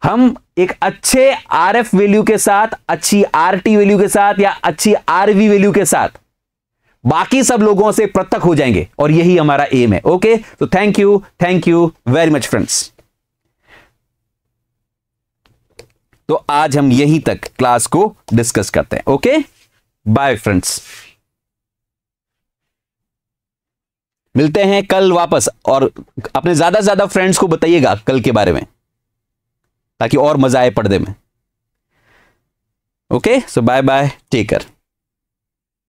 हम एक अच्छे आरएफ वैल्यू के साथ अच्छी आरटी वैल्यू के साथ या अच्छी आरवी वैल्यू के साथ बाकी सब लोगों से पृथक हो जाएंगे और यही हमारा एम है ओके तो thank you thank you very much friends तो आज हम यहीं तक क्लास को डिस्कस करते हैं ओके बाय फ्रेंड्स मिलते हैं कल वापस और अपने ज्यादा से ज्यादा फ्रेंड्स को बताइएगा कल के बारे में ताकि और मजा आए पढ़ने में okay so bye bye take care